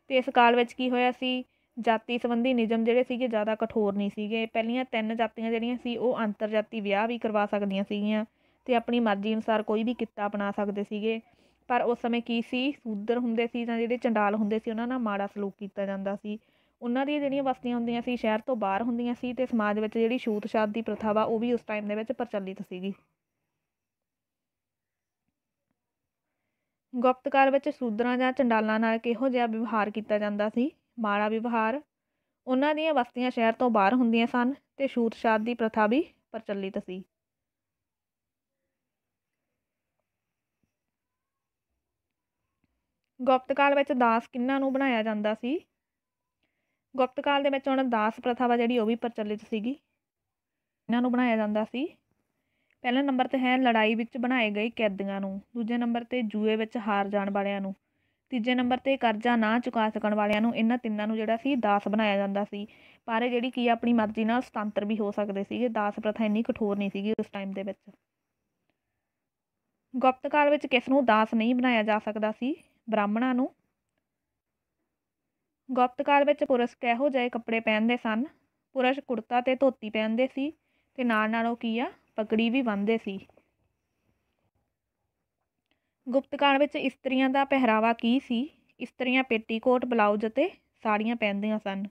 Speaker 1: ਤੇ ਇਸ ਕਾਲ ਵਿੱਚ ਕੀ ਹੋਇਆ ਸੀ ਜਾਤੀ ਸੰਬੰਧੀ ਨਿਯਮ ਜਿਹੜੇ ਸੀਗੇ ਜ਼ਿਆਦਾ ਕਠੋਰ ਨਹੀਂ ਸੀਗੇ ਪਹਿਲੀਆਂ ਤਿੰਨ ਜਾਤੀਆਂ ਜਿਹੜੀਆਂ ਸੀ ਉਹ ਅੰਤਰ ਜਾਤੀ ਵਿਆਹ ਵੀ ਕਰਵਾ ਸਕਦੀਆਂ ਸੀਗੀਆਂ ਤੇ ਆਪਣੀ ਮਰਜ਼ੀ ਅਨੁਸਾਰ ਕੋਈ ਵੀ ਕਿੱਤਾ ਅਪਣਾ ਸਕਦੇ ਸੀਗੇ ਪਰ ਉਸ ਸਮੇਂ ਕੀ ਸੀ ਸੂਦਰ ਹੁੰਦੇ ਸੀ ਜਾਂ ਜਿਹੜੇ ਚੰਡਾਲ ਹੁੰਦੇ ਸੀ ਉਹਨਾਂ ਨਾਲ ਮਾੜਾ ਸਲੂਕ ਕੀਤਾ ਜਾਂਦਾ ਸੀ ਉਹਨਾਂ ਦੀਆਂ ਜਿਹੜੀਆਂ ਬਸਤੀਆਂ ਹੁੰਦੀਆਂ ਸੀ ਸ਼ਹਿਰ ਤੋਂ ਬਾਹਰ ਹੁੰਦੀਆਂ ਸੀ ਤੇ ਸਮਾਜ ਵਿੱਚ ਜਿਹੜੀ ਛੂਤ-ਛਾਤ ਦੀ ਪ੍ਰਥਾ ਵਾ ਉਹ ਵੀ ਉਸ ਟਾਈਮ ਦੇ ਵਿੱਚ ਪ੍ਰਚਲਿਤ ਸੀਗੀ ਗੁਪਤਕਾਰ ਵਿੱਚ ਸੂਦਰਾਂ ਜਾਂ ਚੰਡਾਲਾਂ ਨਾਲ ਕਿਹੋ ਜਿਹਾ ਵਿਵਹਾਰ ਕੀਤਾ ਜਾਂਦਾ ਸੀ ਮਾੜਾ ਵਿਵਹਾਰ ਉਹਨਾਂ ਦੀਆਂ ਬਸਤੀਆਂ ਸ਼ਹਿਰ ਤੋਂ ਬਾਹਰ ਹੁੰਦੀਆਂ ਸਨ ਤੇ ਛੂਤਛਾਤ ਦੀ ਪ੍ਰਥਾ ਵੀ ਪ੍ਰਚਲਿਤ ਸੀ ਗੁਪਤ ਕਾਲ ਵਿੱਚ ਦਾਸ ਕਿੰਨਾਂ ਨੂੰ ਬਣਾਇਆ ਜਾਂਦਾ ਸੀ ਗੁਪਤ ਕਾਲ ਦੇ ਵਿੱਚ ਹੁਣ ਦਾਸ ਪ੍ਰਥਾ ਵਾ ਜਿਹੜੀ ਉਹ ਵੀ ਪ੍ਰਚਲਿਤ ਸੀਗੀ ਇਹਨਾਂ ਨੂੰ ਬਣਾਇਆ ਜਾਂਦਾ ਸੀ ਪਹਿਲੇ ਨੰਬਰ ਤੇ ਹੈ ਲੜਾਈ ਵਿੱਚ ਬਣਾਏ ਗਏ ਕੈਦੀਆਂ ਨੂੰ ਦੂਜੇ ਨੰਬਰ ਤੇ ਜੂਏ ਵਿੱਚ ਹਾਰ ਜਾਣ ਵਾਲਿਆਂ ਨੂੰ ਤੀਜੇ ਨੰਬਰ ਤੇ ਕਰਜ਼ਾ ਨਾ ਚੁਕਾ ਸਕਣ ਵਾਲਿਆਂ ਨੂੰ ਇਹਨਾਂ ਤਿੰਨਾਂ ਨੂੰ ਜਿਹੜਾ ਸੀ ਦਾਸ ਬਣਾਇਆ ਜਾਂਦਾ ਸੀ ਪਰ ਜਿਹੜੀ ਕੀ ਆਪਣੀ ਮਰਜ਼ੀ ਨਾਲ ਸੁਤੰਤਰ ਵੀ ਹੋ ਸਕਦੇ ਸੀਗੇ ਦਾਸ ਪ੍ਰਥਾ ਇੰਨੀ ਕਠੋਰ ਨਹੀਂ ਸੀਗੀ ਉਸ ਟਾਈਮ ਦੇ ਵਿੱਚ ਗੁਪਤ ਕਾਲ ਵਿੱਚ ਕਿਸ ਨੂੰ ਦਾਸ ਨਹੀਂ ਬਣਾਇਆ ਜਾ ਸਕਦਾ ਸੀ ਬ੍ਰਾਹਮਣਾਂ ਨੂੰ ਗੁਪਤ ਕਾਲ ਵਿੱਚ ਪੁਰਸ਼ ਕਿਹੋ ਜਿਹੇ ਕੱਪੜੇ ਪਹਿਨਦੇ ਸਨ ਪੁਰਸ਼ ਕੁੜਤਾ ਤੇ ਧੋਤੀ ਪਹਿਨਦੇ ਸੀ ਤੇ ਨਾਲ ਨਾਲ ਉਹ ਕੀ ਆ ਪਗੜੀ ਵੀ ਬੰਨਦੇ ਸੀ ਗੁਪਤ ਕਾਲ ਵਿੱਚ ਇਸਤਰੀਆਂ ਦਾ ਪਹਿਰਾਵਾ ਕੀ ਸੀ ਇਸਤਰੀਆਂ ਪੇਟੀਕੋਟ ਬਲਾਊਜ਼ ਅਤੇ ਸਾੜੀਆਂ ਪਹਿਨਦੀਆਂ ਸਨ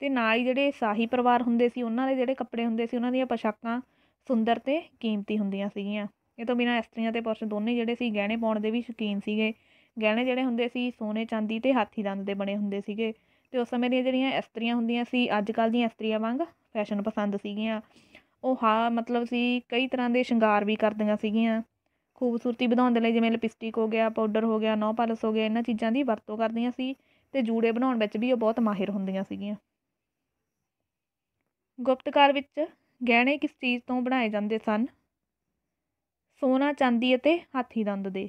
Speaker 1: ਤੇ ਨਾਲ ਹੀ ਜਿਹੜੇ ਸ਼ਾਹੀ ਪਰਿਵਾਰ ਹੁੰਦੇ ਸੀ ਉਹਨਾਂ ਦੇ ਜਿਹੜੇ ਕੱਪੜੇ ਹੁੰਦੇ ਸੀ ਉਹਨਾਂ ਦੀਆਂ ਪੋਸ਼ਾਕਾਂ ਸੁੰਦਰ ਤੇ ਕੀਮਤੀ ਹੁੰਦੀਆਂ ਸੀਗੀਆਂ ਇਹ ਤੋਂ ਬਿਨਾਂ ਇਸਤਰੀਆਂ ਤੇ ਪੁਰਸ਼ ਦੋਨੇ ਜਿਹੜੇ ਸੀ ਗਹਿਣੇ ਪਾਉਣ ਦੇ ਵੀ ਸ਼ੌਕੀਨ ਸੀਗੇ ਗਹਿਣੇ ਜਿਹੜੇ ਹੁੰਦੇ ਸੀ ਸੋਨੇ ਚਾਂਦੀ ਤੇ ਹਾਥੀ ਦੰਦ ਦੇ ਬਣੇ ਹੁੰਦੇ ਸੀਗੇ ਤੇ ਉਸ ਸਮੇਂ ਦੀਆਂ ਜਿਹੜੀਆਂ ਇਸਤਰੀਆਂ ਹੁੰਦੀਆਂ ਸੀ ਅੱਜ ਕੱਲ ਦੀਆਂ ਇਸਤਰੀਆਂ ਵਾਂਗ ਫੈਸ਼ਨ ਪਸੰਦ ਸੀਗੀਆਂ ਉਹ ਹਾਂ ਮਤਲਬ ਸੀ ਕਈ ਤਰ੍ਹਾਂ ਦੇ ਸ਼ਿੰਗਾਰ ਵੀ ਕਰਦੀਆਂ ਸੀਗੀਆਂ ਖੂਬਸੂਰਤੀ ਵਧਾਉਣ ਦੇ ਲਈ ਜਿਵੇਂ ਲਿਪਸਟਿਕ ਹੋ ਗਿਆ ਪਾਊਡਰ ਹੋ ਗਿਆ ਨੋ ਪਾਲਸ ਹੋ ਗਿਆ ਇਹਨਾਂ ਚੀਜ਼ਾਂ ਦੀ ਵਰਤੋਂ ਕਰਦੀਆਂ ਸੀ ਤੇ ਜੂੜੇ ਬਣਾਉਣ ਵਿੱਚ ਵੀ ਉਹ ਬਹੁਤ ਮਾਹਿਰ ਹੁੰਦੀਆਂ ਸੀਗੀਆਂ ਗੁਪਤਕਾਰ ਵਿੱਚ ਗਹਿਣੇ ਕਿਸ ਚੀਜ਼ ਤੋਂ ਬਣਾਏ ਜਾਂਦੇ ਸਨ ਸੋਨਾ ਚਾਂਦੀ ਅਤੇ ਹਾਥੀ ਦੰਦ ਦੇ